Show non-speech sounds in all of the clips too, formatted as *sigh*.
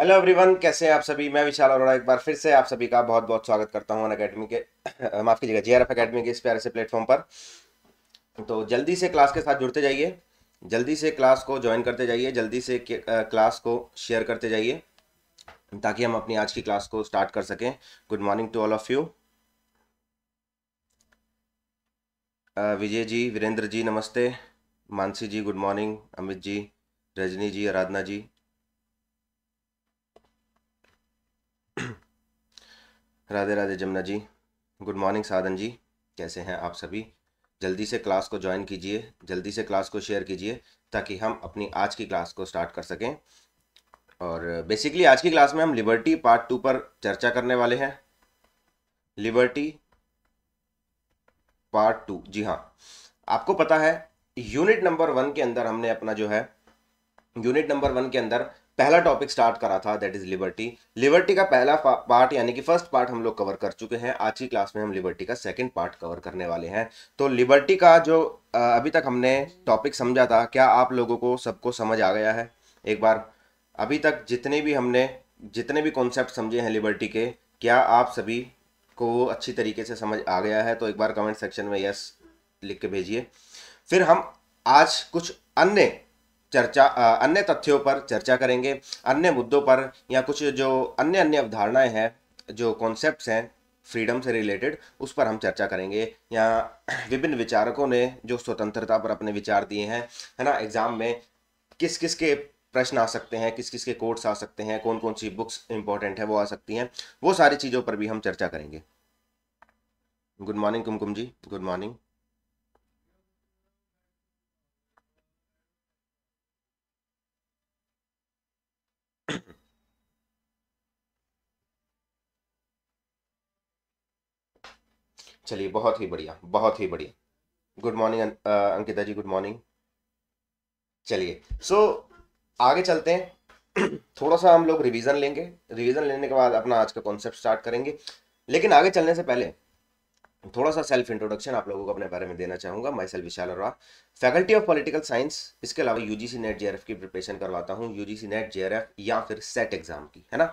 hello everyone कैसे हैं आप सभी मैं विशाल अरोड़ा एक बार फिर से आप सभी का बहुत बहुत स्वागत करता हूं अकेडमी के माफ़ कीजिएगा जे आर एफ अकेडमी के इस प्यारे से प्लेटफॉर्म पर तो जल्दी से क्लास के साथ जुड़ते जाइए जल्दी से क्लास को ज्वाइन करते जाइए जल्दी से क्लास को शेयर करते जाइए ताकि हम अपनी आज की क्लास को स्टार्ट कर सकें good morning to all of you Vijay ji Virendra ji नमस्ते Mansi ji good morning Amit ji Rajni ji Aradhana ji Radhe Radhe Jamuna ji good morning Sadhan ji कैसे हैं आप सभी जल्दी से क्लास को ज्वाइन कीजिए जल्दी से क्लास को शेयर कीजिए ताकि हम अपनी आज की क्लास को स्टार्ट कर सकें और बेसिकली आज की क्लास में हम लिबर्टी पार्ट टू पर चर्चा करने वाले हैं लिबर्टी पार्ट टू जी हाँ आपको पता है यूनिट नंबर वन के अंदर हमने अपना जो है यूनिट नंबर वन के अंदर पहला टॉपिक स्टार्ट करा था दैट इज लिबर्टी लिबर्टी का पहला पार्ट यानी कि फर्स्ट पार्ट हम लोग कवर कर चुके हैं आज की क्लास में हम लिबर्टी का सेकंड पार्ट कवर करने वाले हैं तो लिबर्टी का जो अभी तक हमने टॉपिक समझा था क्या आप लोगों को सबको समझ आ गया है एक बार अभी तक जितने भी हमने जितने भी कॉन्सेप्ट समझे हैं लिबर्टी के क्या आप सभी को वो अच्छी तरीके से समझ आ गया है तो एक बार कमेंट सेक्शन में यस लिख के भेजिए फिर हम आज कुछ अन्य चर्चा अन्य तथ्यों पर चर्चा करेंगे अन्य मुद्दों पर या कुछ जो अन्य अन्य अवधारणाएं हैं जो कॉन्सेप्ट हैं फ्रीडम से रिलेटेड उस पर हम चर्चा करेंगे या विभिन्न विचारकों ने जो स्वतंत्रता पर अपने विचार दिए हैं है ना एग्ज़ाम में किस किस के प्रश्न आ सकते हैं किस किस के कोर्स आ सकते हैं कौन कौन सी बुक्स इंपॉर्टेंट है वो आ सकती हैं वो सारी चीज़ों पर भी हम चर्चा करेंगे good morning Kumkum ji good morning चलिए बहुत ही बढ़िया बहुत ही बढ़िया गुड मॉर्निंग अं, अंकिता जी गुड मॉर्निंग चलिए सो आगे चलते हैं *clears throat* थोड़ा सा हम लोग रिवीजन लेंगे रिवीजन लेने के बाद अपना आज का कॉन्सेप्ट स्टार्ट करेंगे लेकिन आगे चलने से पहले थोड़ा सा सेल्फ इंट्रोडक्शन आप लोगों को अपने बारे में देना चाहूंगा myself Vishal Arora faculty of political science इसके अलावा यू जी सी नेट जे की प्रिपरेशन करवाता हूँ यूजीसी नेट जे या फिर सेट एग्जाम की है ना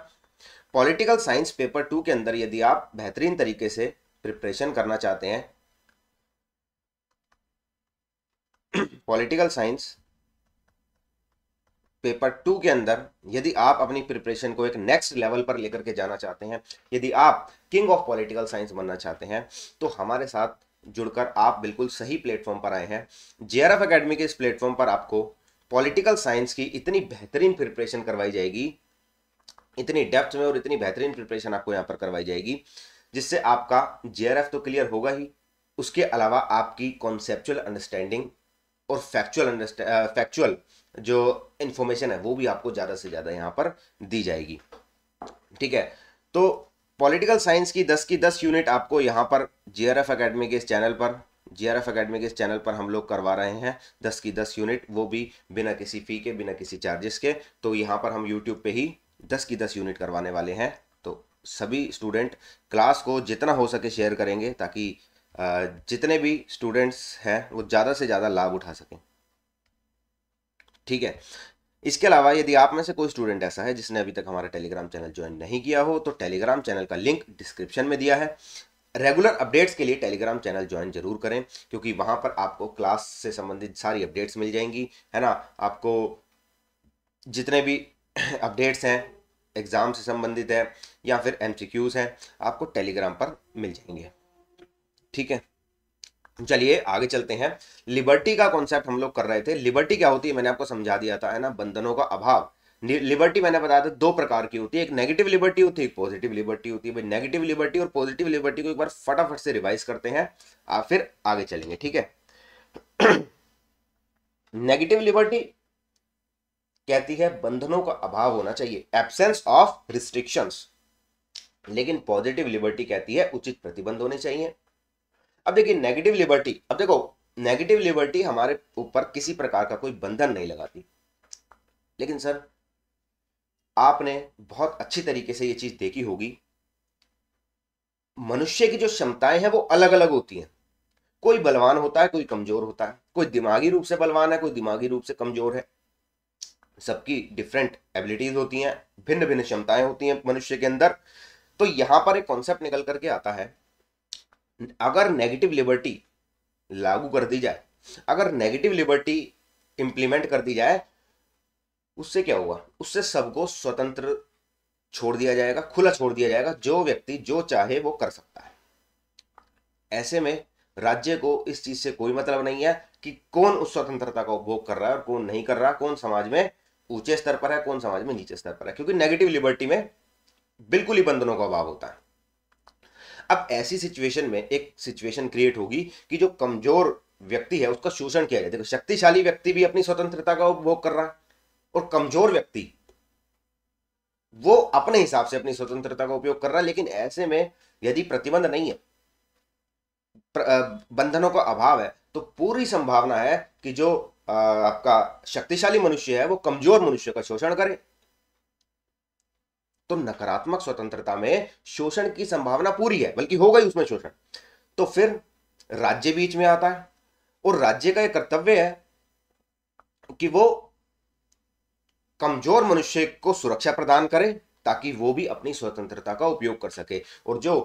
पॉलिटिकल साइंस पेपर टू के अंदर यदि आप बेहतरीन तरीके से प्रिपरेशन करना चाहते हैं पॉलिटिकल साइंस पेपर टू के अंदर यदि आप अपनी प्रिपरेशन को एक नेक्स्ट लेवल पर लेकर के जाना चाहते हैं यदि आप किंग ऑफ पॉलिटिकल साइंस बनना चाहते हैं तो हमारे साथ जुड़कर आप बिल्कुल सही प्लेटफॉर्म पर आए हैं जे आर एफ अकेडमी के इस प्लेटफॉर्म पर आपको पॉलिटिकल साइंस की इतनी बेहतरीन प्रिपरेशन करवाई जाएगी इतनी डेप्थ में और इतनी बेहतरीन प्रिपरेशन आपको यहाँ पर करवाई जाएगी जिससे आपका जे तो क्लियर होगा ही उसके अलावा आपकी कॉन्सेप्चुअल अंडरस्टैंडिंग और फैक्चुअल फैक्चुअल जो इंफॉर्मेशन है वो भी आपको ज़्यादा से ज़्यादा यहाँ पर दी जाएगी ठीक है तो पॉलिटिकल साइंस की 10 की 10 यूनिट आपको यहाँ पर जे आर एफ अकेडमी के इस चैनल पर जे आर एफ अकेडमी के इस चैनल पर हम लोग करवा रहे हैं 10 की 10 यूनिट वो भी बिना किसी फ़ी के बिना किसी चार्जेस के तो यहाँ पर हम यूट्यूब पे ही 10 की 10 यूनिट करवाने वाले हैं सभी स्टूडेंट क्लास को जितना हो सके शेयर करेंगे ताकि जितने भी स्टूडेंट्स हैं वो ज़्यादा से ज़्यादा लाभ उठा सकें ठीक है इसके अलावा यदि आप में से कोई स्टूडेंट ऐसा है जिसने अभी तक हमारा टेलीग्राम चैनल ज्वाइन नहीं किया हो तो टेलीग्राम चैनल का लिंक डिस्क्रिप्शन में दिया है रेगुलर अपडेट्स के लिए टेलीग्राम चैनल ज्वाइन जरूर करें क्योंकि वहां पर आपको क्लास से संबंधित सारी अपडेट्स मिल जाएंगी है ना आपको जितने भी अपडेट्स हैं एग्ज़ाम से संबंधित है या फिर एम हैं आपको टेलीग्राम पर मिल जाएंगे ठीक है चलिए आगे चलते हैं लिबर्टी का कॉन्सेप्ट हम लोग कर रहे थे लिबर्टी क्या होती है मैंने आपको समझा दिया था है ना बंधनों का अभाव लिबर्टी मैंने बताया था दो प्रकार की होती है एक नेगेटिव लिबर्टी होती है एक पॉजिटिव लिबर्टी होती है भाई नेगेटिव लिबर्टी और पॉजिटिव लिबर्टी को एक बार फटाफट से रिवाइज करते हैं आप फिर आगे चलेंगे ठीक है नेगेटिव *clears throat* लिबर्टी कहती है बंधनों का अभाव होना चाहिए एबसेंस ऑफ रिस्ट्रिक्शंस लेकिन पॉजिटिव लिबर्टी कहती है उचित प्रतिबंध होने चाहिए अब देखिए नेगेटिव लिबर्टी अब देखो नेगेटिव लिबर्टी हमारे ऊपर किसी प्रकार का कोई बंधन नहीं लगाती लेकिन सर आपने बहुत अच्छी तरीके से ये चीज देखी होगी मनुष्य की जो क्षमताएं हैं वो अलग अलग होती हैं कोई बलवान होता है कोई कमजोर होता है कोई दिमागी रूप से बलवान है कोई दिमागी रूप से कमजोर है सबकी डिफरेंट एबिलिटीज होती हैं भिन्न भिन्न क्षमताएं होती हैं मनुष्य के अंदर तो यहां पर एक कॉन्सेप्ट निकल करके आता है अगर नेगेटिव लिबर्टी लागू कर दी जाए अगर नेगेटिव लिबर्टी इंप्लीमेंट कर दी जाए उससे क्या होगा उससे सबको स्वतंत्र छोड़ दिया जाएगा खुला छोड़ दिया जाएगा जो व्यक्ति जो चाहे वो कर सकता है ऐसे में राज्य को इस चीज से कोई मतलब नहीं है कि कौन उस स्वतंत्रता का उपभोग कर रहा है और कौन नहीं कर रहा कौन समाज में ऊंचे स्तर पर है कौन समाज में नीचे स्तर पर है क्योंकि नेगेटिव लिबर्टी में बिल्कुल ही बंधनों का अभाव होता है अब ऐसी सिचुएशन में एक सिचुएशन क्रिएट होगी कि जो कमजोर व्यक्ति है उसका शोषण किया जाए देखो शक्तिशाली व्यक्ति भी अपनी स्वतंत्रता का उपभोग कर रहा है और कमजोर व्यक्ति वो अपने हिसाब से अपनी स्वतंत्रता का उपयोग कर रहा है लेकिन ऐसे में यदि प्रतिबंध नहीं है बंधनों का अभाव है तो पूरी संभावना है कि जो आपका शक्तिशाली मनुष्य है वो कमजोर मनुष्य का शोषण करे तो नकारात्मक स्वतंत्रता में शोषण की संभावना पूरी है बल्कि हो गई उसमें शोषण तो फिर राज्य बीच में आता है और राज्य का यह कर्तव्य है कि वो कमजोर मनुष्य को सुरक्षा प्रदान करे ताकि वो भी अपनी स्वतंत्रता का उपयोग कर सके और जो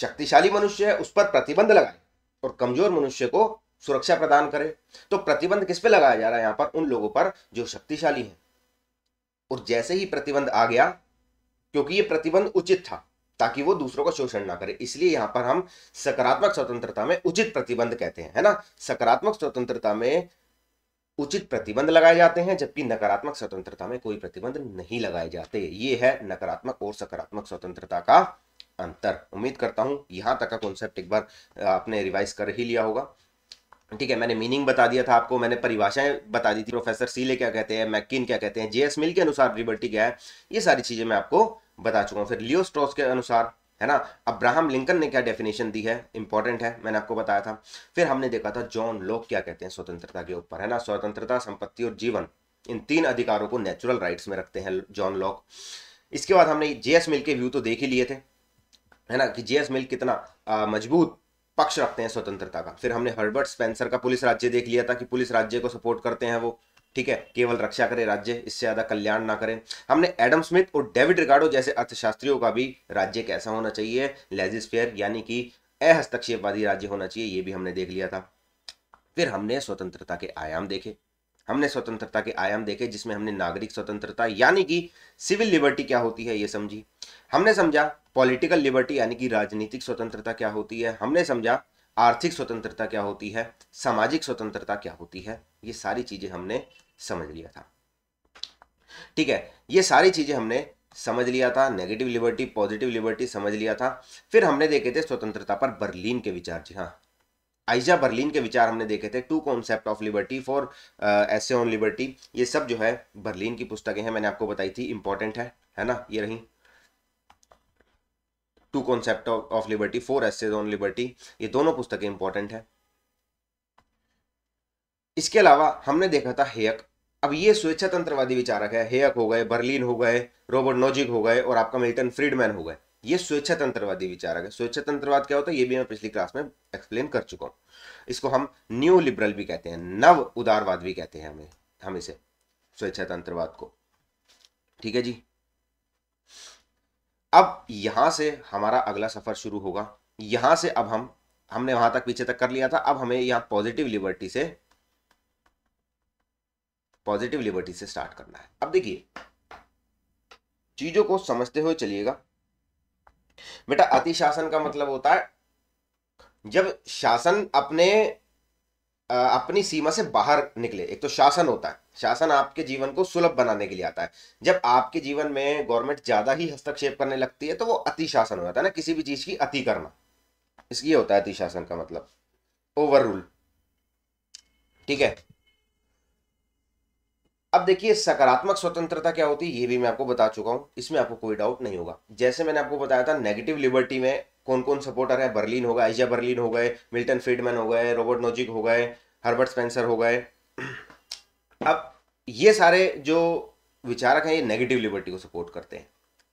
शक्तिशाली मनुष्य है उस पर प्रतिबंध लगाए और कमजोर मनुष्य को सुरक्षा प्रदान करे तो प्रतिबंध किस पे लगाया जा रहा है यहां पर उन लोगों पर जो शक्तिशाली हैं और जैसे ही प्रतिबंध आ गया क्योंकि ये प्रतिबंध उचित था ताकि वो दूसरों का शोषण ना करे इसलिए यहां पर हम सकारात्मक स्वतंत्रता में उचित प्रतिबंध कहते हैं है ना सकारात्मक स्वतंत्रता में उचित प्रतिबंध लगाए जाते हैं जबकि नकारात्मक स्वतंत्रता में कोई प्रतिबंध नहीं लगाए जाते ये है नकारात्मक और सकारात्मक स्वतंत्रता का अंतर उम्मीद करता हूं यहां तक का कॉन्सेप्ट एक बार आपने रिवाइज कर ही लिया होगा ठीक है मैंने मीनिंग बता दिया था आपको मैंने परिभाषाएं बता दी थी प्रोफेसर सीले क्या कहते हैं मैकिन क्या कहते हैं जेएस मिल के अनुसार लिबर्टी क्या है ये सारी चीज़ें मैं आपको बता चुका हूँ फिर लियो स्ट्रॉस के अनुसार है ना अब्राहम लिंकन ने क्या डेफिनेशन दी है इंपॉर्टेंट है मैंने आपको बताया था फिर हमने देखा था जॉन लोक क्या कहते हैं स्वतंत्रता के ऊपर है ना स्वतंत्रता संपत्ति और जीवन इन तीन अधिकारों को नेचुरल राइट्स में रखते हैं जॉन लॉक इसके बाद हमने जेएस मिल के व्यू तो देख ही लिए थे है ना कि जेएस मिल कितना मजबूत पक्ष रखते हैं स्वतंत्रता का फिर हमने हर्बर्ट स्पेंसर का पुलिस राज्य देख लिया था कि पुलिस राज्य को सपोर्ट करते हैं वो ठीक है केवल रक्षा करे राज्य इससे ज्यादा कल्याण ना करें हमने एडम स्मिथ और डेविड रिकार्डो जैसे अर्थशास्त्रियों का भी राज्य कैसा होना चाहिए लेजिस्फेयर यानी कि अहस्तक्षेपवादी राज्य होना चाहिए ये भी हमने देख लिया था फिर हमने स्वतंत्रता के आयाम देखे हमने स्वतंत्रता के आयाम देखे जिसमें हमने नागरिक स्वतंत्रता यानी कि सिविल लिबर्टी क्या होती है ये समझी हमने समझा पॉलिटिकल लिबर्टी यानी कि राजनीतिक स्वतंत्रता क्या होती है हमने समझा आर्थिक स्वतंत्रता क्या होती है सामाजिक स्वतंत्रता क्या होती है ये सारी चीजें हमने समझ लिया था ठीक है ये सारी चीजें हमने समझ लिया था नेगेटिव लिबर्टी पॉजिटिव लिबर्टी समझ लिया था फिर हमने देखे थे स्वतंत्रता पर बर्लिन के विचार जी हाँ आइजा बर्लिन के विचार हमने देखे थे two concept of liberty four essay on liberty ये सब जो है बर्लिन की पुस्तकें हैं मैंने आपको बताई थी इंपॉर्टेंट है है ना ये रही two concept of liberty four essay on liberty ये दोनों पुस्तकें इंपॉर्टेंट है इसके अलावा हमने देखा था हेयक अब ये स्वेच्छातंत्रवादी विचारक है हेयक हो गए बर्लिन हो गए रोबर्ट नोजिक हो गए और आपका मिल्टन फ्रीडमैन हो गए ये स्वेच्छातंत्रवादी विचारक है स्वेच्छातंत्रवाद क्या होता है ये भी मैं पिछली क्लास में एक्सप्लेन कर चुका हूं इसको हम न्यू लिबरल भी कहते हैं नव उदारवाद भी कहते हैं हमें हम इसे स्वेच्छातंत्रवाद को ठीक है जी अब यहां से हमारा अगला सफर शुरू होगा यहां से अब हम हमने वहां तक पीछे तक कर लिया था अब हमें यहां पॉजिटिव लिबर्टी से पॉजिटिव लिबर्टी से स्टार्ट करना है अब देखिए चीजों को समझते हुए चलिएगा बेटा अतिशासन का मतलब होता है जब शासन अपने अपनी सीमा से बाहर निकले एक तो शासन होता है शासन आपके जीवन को सुलभ बनाने के लिए आता है जब आपके जीवन में गवर्नमेंट ज़्यादा ही हस्तक्षेप करने लगती है तो वो अति शासन हो जाता है ना किसी भी चीज़ की अति करना इसलिए होता है अति शासन का मतलब ओवर रूल ठीक है अब देखिए सकारात्मक स्वतंत्रता क्या होती है ये भी मैं आपको बता चुका हूं इसमें आपको कोई डाउट नहीं होगा जैसे मैंने आपको बताया था नेगेटिव लिबर्टी में कौन कौन सपोर्टर है बर्लिन होगा आइजा बर्लिन हो गए मिल्टन फ्रीडमैन हो गए रॉबर्ट नोजिक हो गए हर्बर्ट स्पेंसर हो गए अब ये सारे जो विचारक हैं ये नेगेटिव लिबर्टी को सपोर्ट करते हैं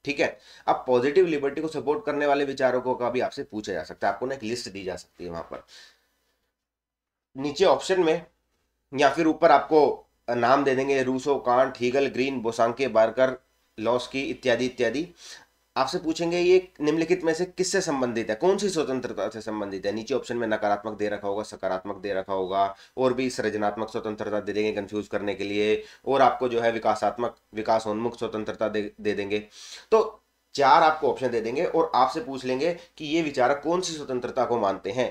ठीक है अब पॉजिटिव लिबर्टी को सपोर्ट करने वाले विचारकों का भी आपसे पूछा जा सकता है आपको ना एक लिस्ट दी जा सकती है वहां पर नीचे ऑप्शन में या फिर ऊपर आपको नाम दे देंगे Rousseau Kant Hegel Green Bosanquet Barker Laski इत्यादि इत्यादि आपसे पूछेंगे ये निम्नलिखित में से किससे संबंधित है कौन सी स्वतंत्रता से संबंधित है नीचे ऑप्शन में नकारात्मक दे रखा होगा सकारात्मक दे रखा होगा और भी सृजनात्मक स्वतंत्रता दे देंगे कंफ्यूज करने के लिए और आपको जो है विकासात्मक विकास उन्मुख स्वतंत्रता दे, दे देंगे तो चार आपको ऑप्शन दे देंगे और आपसे पूछ लेंगे कि ये विचारक कौन सी स्वतंत्रता को मानते हैं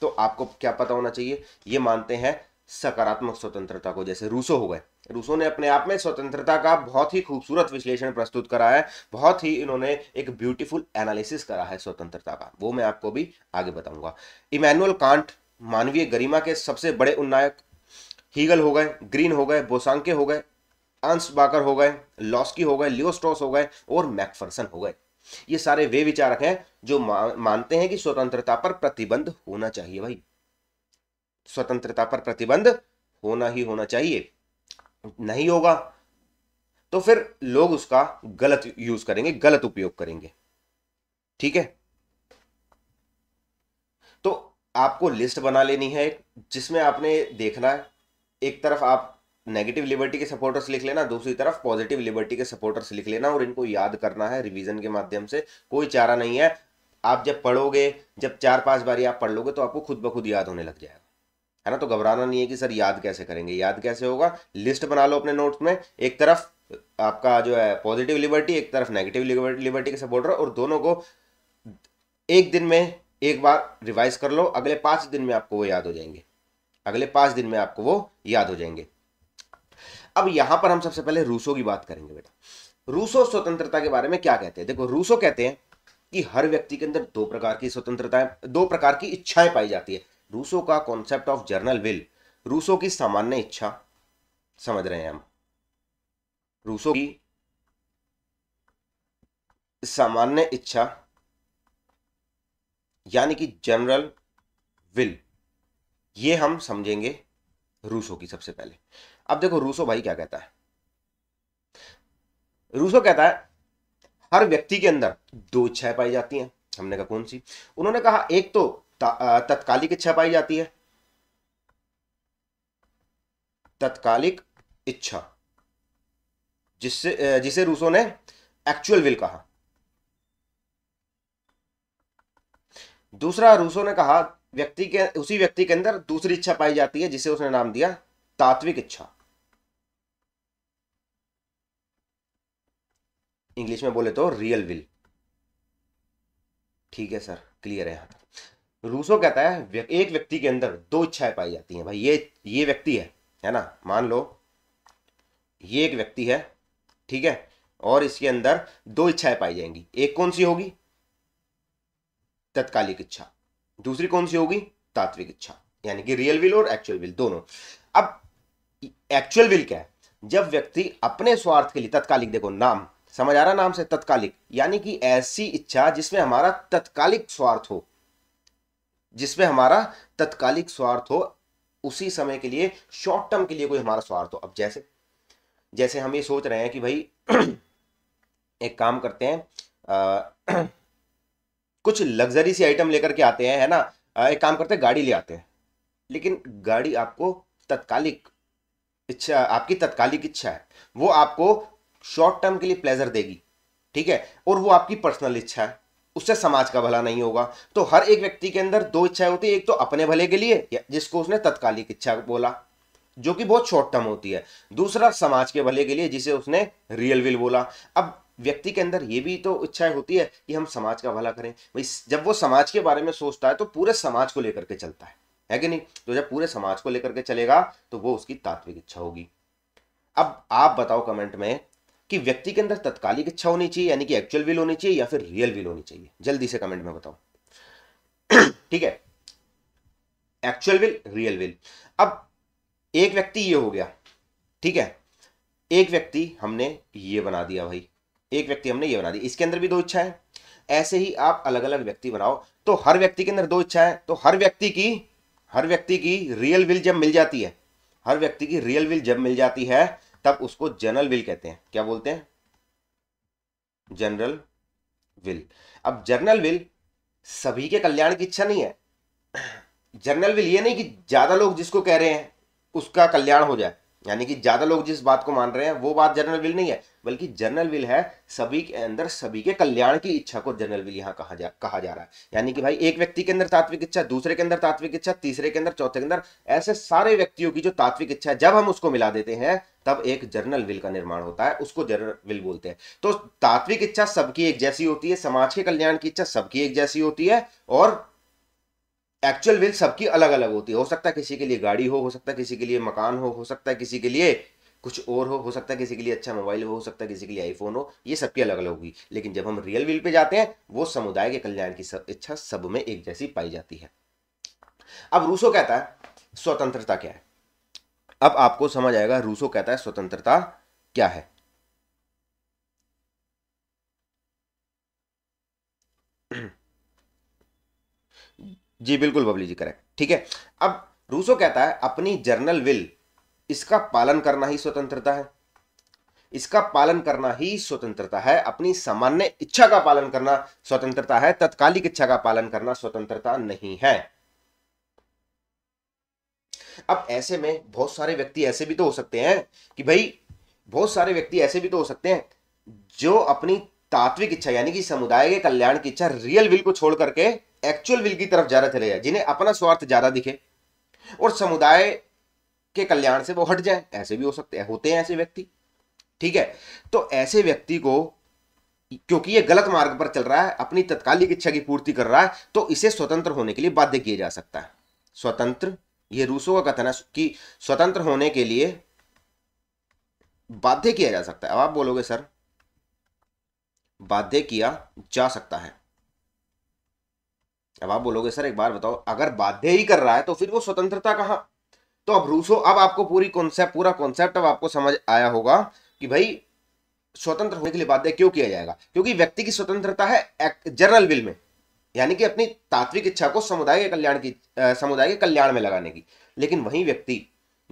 तो आपको क्या पता होना चाहिए ये मानते हैं सकारात्मक स्वतंत्रता को जैसे रूसो हो गए रूसों ने अपने आप में स्वतंत्रता का बहुत ही खूबसूरत विश्लेषण प्रस्तुत करा है बहुत ही इन्होंने एक ब्यूटीफुल एनालिसिस करा है स्वतंत्रता का वो मैं आपको भी आगे बताऊंगा इमैनुअल कांट मानवीय गरिमा के सबसे बड़े उन्नायक हीगल हो गए ग्रीन हो गए बोसांके हो गए आंस बाकर हो गए लॉस्की हो गए लियोस्टोस हो गए और मैकफर्सन हो गए ये सारे वे विचारक हैं जो मानते हैं कि स्वतंत्रता पर प्रतिबंध होना चाहिए भाई स्वतंत्रता पर प्रतिबंध होना ही होना चाहिए नहीं होगा तो फिर लोग उसका गलत यूज करेंगे गलत उपयोग करेंगे ठीक है तो आपको लिस्ट बना लेनी है जिसमें आपने देखना है एक तरफ आप नेगेटिव लिबर्टी के सपोर्टर्स लिख लेना दूसरी तरफ पॉजिटिव लिबर्टी के सपोर्टर्स लिख लेना और इनको याद करना है रिवीजन के माध्यम से कोई चारा नहीं है आप जब पढ़ोगे जब चार पांच बारी आप पढ़ लोगे तो आपको खुद ब खुद याद होने लग जाएगा है ना तो घबराना नहीं है कि सर याद कैसे करेंगे याद कैसे होगा लिस्ट बना लो अपने नोट्स में एक तरफ आपका जो है पॉजिटिव लिबर्टी एक तरफ नेगेटिव लिबर्टी के सपोर्टर और दोनों को एक दिन में एक बार रिवाइज कर लो अगले पांच दिन में आपको वो याद हो जाएंगे अगले पांच दिन में आपको वो याद हो जाएंगे अब यहां पर हम सबसे पहले रूसो की बात करेंगे बेटा रूसो स्वतंत्रता के बारे में क्या कहते हैं देखो रूसो कहते हैं कि हर व्यक्ति के अंदर दो प्रकार की स्वतंत्रता दो प्रकार की इच्छाएं पाई जाती है रूसो का concept of general will Rousseau की सामान्य इच्छा समझ रहे हैं हम रूसो की सामान्य इच्छा यानी कि जनरल विल ये हम समझेंगे रूसो की सबसे पहले अब देखो रूसो भाई क्या कहता है रूसो कहता है हर व्यक्ति के अंदर दो इच्छाएं पाई जाती हैं हमने कहा कौन सी उन्होंने कहा एक तो तत्कालिक इच्छा पाई जाती है तत्कालिक इच्छा जिससे जिसे रूसो ने एक्चुअल विल कहा दूसरा रूसो ने कहा व्यक्ति के उसी व्यक्ति के अंदर दूसरी इच्छा पाई जाती है जिसे उसने नाम दिया तात्विक इच्छा इंग्लिश में बोले तो रियल विल ठीक है सर क्लियर है यहां तक रूसो कहता है एक व्यक्ति के अंदर दो इच्छाएं पाई जाती हैं भाई ये ये व्यक्ति है है ना मान लो ये एक व्यक्ति है ठीक है और इसके अंदर दो इच्छाएं पाई जाएंगी एक कौन सी होगी तत्कालिक इच्छा दूसरी कौन सी होगी तात्विक इच्छा यानी कि रियल विल और एक्चुअल विल दोनों अब एक्चुअल विल क्या है जब व्यक्ति अपने स्वार्थ के लिए तत्कालिक देखो नाम समझ आ रहा नाम से तत्कालिक यानी कि ऐसी इच्छा जिसमें हमारा तत्कालिक स्वार्थ हो जिसमें हमारा तत्कालिक स्वार्थ हो उसी समय के लिए शॉर्ट टर्म के लिए कोई हमारा स्वार्थ हो अब जैसे जैसे हम ये सोच रहे हैं कि भाई एक काम करते हैं आ, कुछ लग्जरी सी आइटम लेकर के आते हैं है ना एक काम करते हैं गाड़ी ले आते हैं लेकिन गाड़ी आपको तत्कालिक इच्छा आपकी तत्कालिक इच्छा है वो आपको शॉर्ट टर्म के लिए प्लेजर देगी ठीक है और वो आपकी पर्सनल इच्छा है उससे समाज का भला नहीं होगा तो हर एक व्यक्ति के अंदर दो इच्छाएं होती है एक तो अपने भले के लिए जिसको उसने तत्कालिक इच्छा बोला जो कि बहुत शॉर्ट टर्म होती है दूसरा समाज के भले के लिए जिसे उसने रियल विल बोला अब व्यक्ति के अंदर ये भी तो इच्छाएं होती है कि हम समाज का भला करें भाई जब वो समाज के बारे में सोचता है तो पूरे समाज को लेकर के चलता है है कि नहीं तो जब पूरे समाज को लेकर के चलेगा तो वो उसकी तात्विक इच्छा होगी अब आप बताओ कमेंट में कि व्यक्ति के अंदर तत्कालिक इच्छा होनी चाहिए यानी कि एक्चुअल विल होनी चाहिए या फिर रियल विल होनी चाहिए जल्दी से कमेंट में बताओ *clears throat* ठीक है एक्चुअल विल रियल विल अब एक व्यक्ति ये हो गया ठीक है एक व्यक्ति हमने ये बना दिया भाई एक व्यक्ति हमने ये बना दिया इसके अंदर भी दो इच्छा है ऐसे ही आप अलग अलग व्यक्ति बनाओ तो हर व्यक्ति के अंदर दो इच्छा है तो हर व्यक्ति की हर व्यक्ति की रियल विल जब मिल जाती है हर व्यक्ति की रियल विल जब मिल जाती है तब उसको जनरल विल कहते हैं क्या बोलते हैं जनरल विल अब जनरल विल सभी के कल्याण की इच्छा नहीं है जनरल विल ये नहीं कि ज्यादा लोग जिसको कह रहे हैं उसका कल्याण हो जाए यानी कि ज्यादा लोग जिस बात को मान रहे हैं वो बात जनरल विल नहीं है बल्कि जनरल विल है सभी के अंदर सभी के कल्याण की इच्छा को जनरल विल यहाँ कहा जा कहा जा रहा है यानी कि भाई एक व्यक्ति के अंदर तात्विक इच्छा दूसरे के अंदर तात्विक इच्छा तीसरे के अंदर चौथे के अंदर ऐसे सारे व्यक्तियों की जो तात्विक इच्छा है जब हम उसको मिला देते हैं तब एक जर्नल विल का निर्माण होता है उसको जर्नल विल बोलते हैं तो तात्विक इच्छा सबकी एक जैसी होती है समाज के कल्याण की इच्छा सबकी एक जैसी होती है और एक्चुअल विल सबकी अलग अलग होती है हो सकता है किसी के लिए गाड़ी हो हो सकता है किसी के लिए मकान हो हो सकता है किसी के लिए कुछ और हो हो सकता है किसी के लिए अच्छा मोबाइल हो हो सकता है किसी के लिए आईफोन हो ये सबकी अलग अलग होगी लेकिन जब हम रियल विल पे जाते हैं वो समुदाय के कल्याण की सब इच्छा सब में एक जैसी पाई जाती है अब रूसो कहता है स्वतंत्रता क्या है अब आपको समझ आएगा रूसो कहता है स्वतंत्रता क्या है जी बिल्कुल बबली जी करेक्ट ठीक है अब रूसो कहता है अपनी जर्नल विल इसका पालन करना ही स्वतंत्रता है इसका पालन करना ही स्वतंत्रता है अपनी सामान्य इच्छा का पालन करना स्वतंत्रता है तत्कालिक इच्छा का पालन करना स्वतंत्रता नहीं है अब ऐसे में बहुत सारे व्यक्ति ऐसे भी तो हो सकते हैं कि भाई बहुत सारे व्यक्ति ऐसे भी तो हो सकते हैं जो अपनी तात्विक इच्छा यानी कि समुदाय के कल्याण की इच्छा रियल विल को छोड़ करके एक्चुअल विल की तरफ ज़्यादा चले जाए जिन्हें अपना स्वार्थ ज़्यादा दिखे और समुदाय के कल्याण से वो हट जाए ऐसे भी हो सकते हैं होते हैं ऐसे व्यक्ति ठीक है तो ऐसे व्यक्ति को क्योंकि ये गलत मार्ग पर चल रहा है अपनी तत्कालिक इच्छा की पूर्ति कर रहा है तो इसे स्वतंत्र होने के लिए बाध्य किया जा सकता है स्वतंत्र ये रूसो का कथन है कि स्वतंत्र होने के लिए बाध्य किया जा सकता है अब आप बोलोगे सर बाध्य किया जा सकता है अब आप बोलोगे सर एक बार बताओ अगर बाध्य ही कर रहा है तो फिर वो स्वतंत्रता कहाँ तो अब रूसो अब आपको पूरी कॉन्सेप्ट पूरा कॉन्सेप्ट अब आपको समझ आया होगा कि भाई स्वतंत्र होने के लिए बाध्य क्यों किया जाएगा क्योंकि व्यक्ति की स्वतंत्रता है जनरल विल में यानी कि अपनी तात्विक इच्छा को समुदाय के कल्याण की समुदाय के कल्याण में लगाने की लेकिन वही व्यक्ति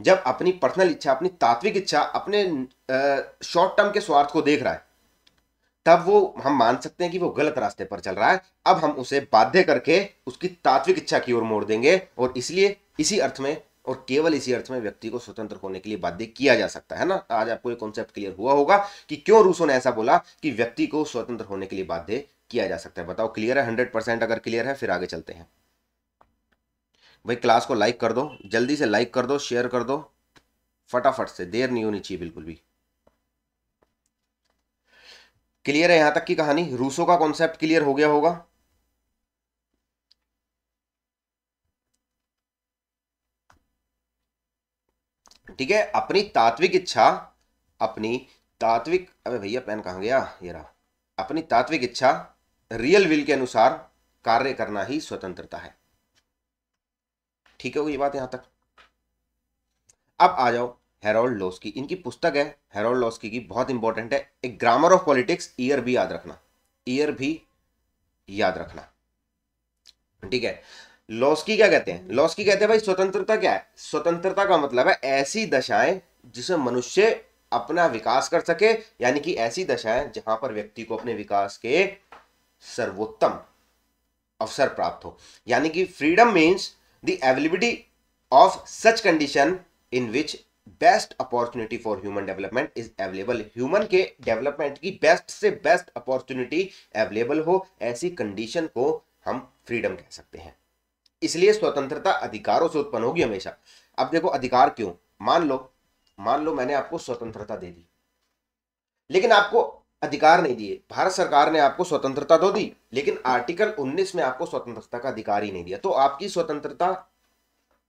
जब अपनी पर्सनल इच्छा अपनी तात्विक इच्छा अपने शॉर्ट टर्म के स्वार्थ को देख रहा है तब वो हम मान सकते हैं कि वो गलत रास्ते पर चल रहा है अब हम उसे बाध्य करके उसकी तात्विक इच्छा की ओर मोड़ देंगे और इसलिए इसी अर्थ में और केवल इसी अर्थ में व्यक्ति को स्वतंत्र होने के लिए बाध्य किया जा सकता है ना आज आपको ये कॉन्सेप्ट क्लियर हुआ होगा कि क्यों रूसो ने ऐसा बोला कि व्यक्ति को स्वतंत्र होने के लिए बाध्य किया जा सकता है बताओ क्लियर है हंड्रेड परसेंट अगर क्लियर है फिर आगे चलते हैं भाई क्लास को लाइक कर दो जल्दी से लाइक कर दो शेयर कर दो फटाफट से देर नहीं होनी चाहिए बिल्कुल भी क्लियर है यहां तक की कहानी रूसो का कॉन्सेप्ट क्लियर हो गया होगा ठीक है अपनी तात्विक इच्छा अपनी तात्विक अबे भैया पेन कहा गया ये रहा अपनी तात्विक इच्छा रियल विल के अनुसार कार्य करना ही स्वतंत्रता है ठीक है ये बात यहां तक अब आ जाओ हेरोल्ड लॉस्की इनकी पुस्तक है हेरोल्ड लॉस्की की बहुत इंपॉर्टेंट है एक ग्रामर ऑफ पॉलिटिक्स ईयर भी याद रखना ईयर भी याद रखना ठीक है लॉस्की क्या कहते हैं लॉस्की कहते हैं भाई स्वतंत्रता क्या है स्वतंत्रता का मतलब है ऐसी दशाएं जिसमें मनुष्य अपना विकास कर सके यानी कि ऐसी दशाएं जहां पर व्यक्ति को अपने विकास के सर्वोत्तम अवसर प्राप्त हो यानी कि freedom means the availability of such condition in which best opportunity for human development is available human के डेवलपमेंट की बेस्ट से बेस्ट अपॉर्चुनिटी अवेलेबल हो ऐसी कंडीशन को हम फ्रीडम कह सकते हैं इसलिए स्वतंत्रता अधिकारों से उत्पन्न होगी हमेशा अब देखो अधिकार क्यों मान लो मान लो मैंने आपको स्वतंत्रता दे दी लेकिन आपको अधिकार नहीं दिए भारत सरकार ने आपको स्वतंत्रता तो दी लेकिन आर्टिकल 19 में आपको स्वतंत्रता का अधिकार ही नहीं दिया तो आपकी स्वतंत्रता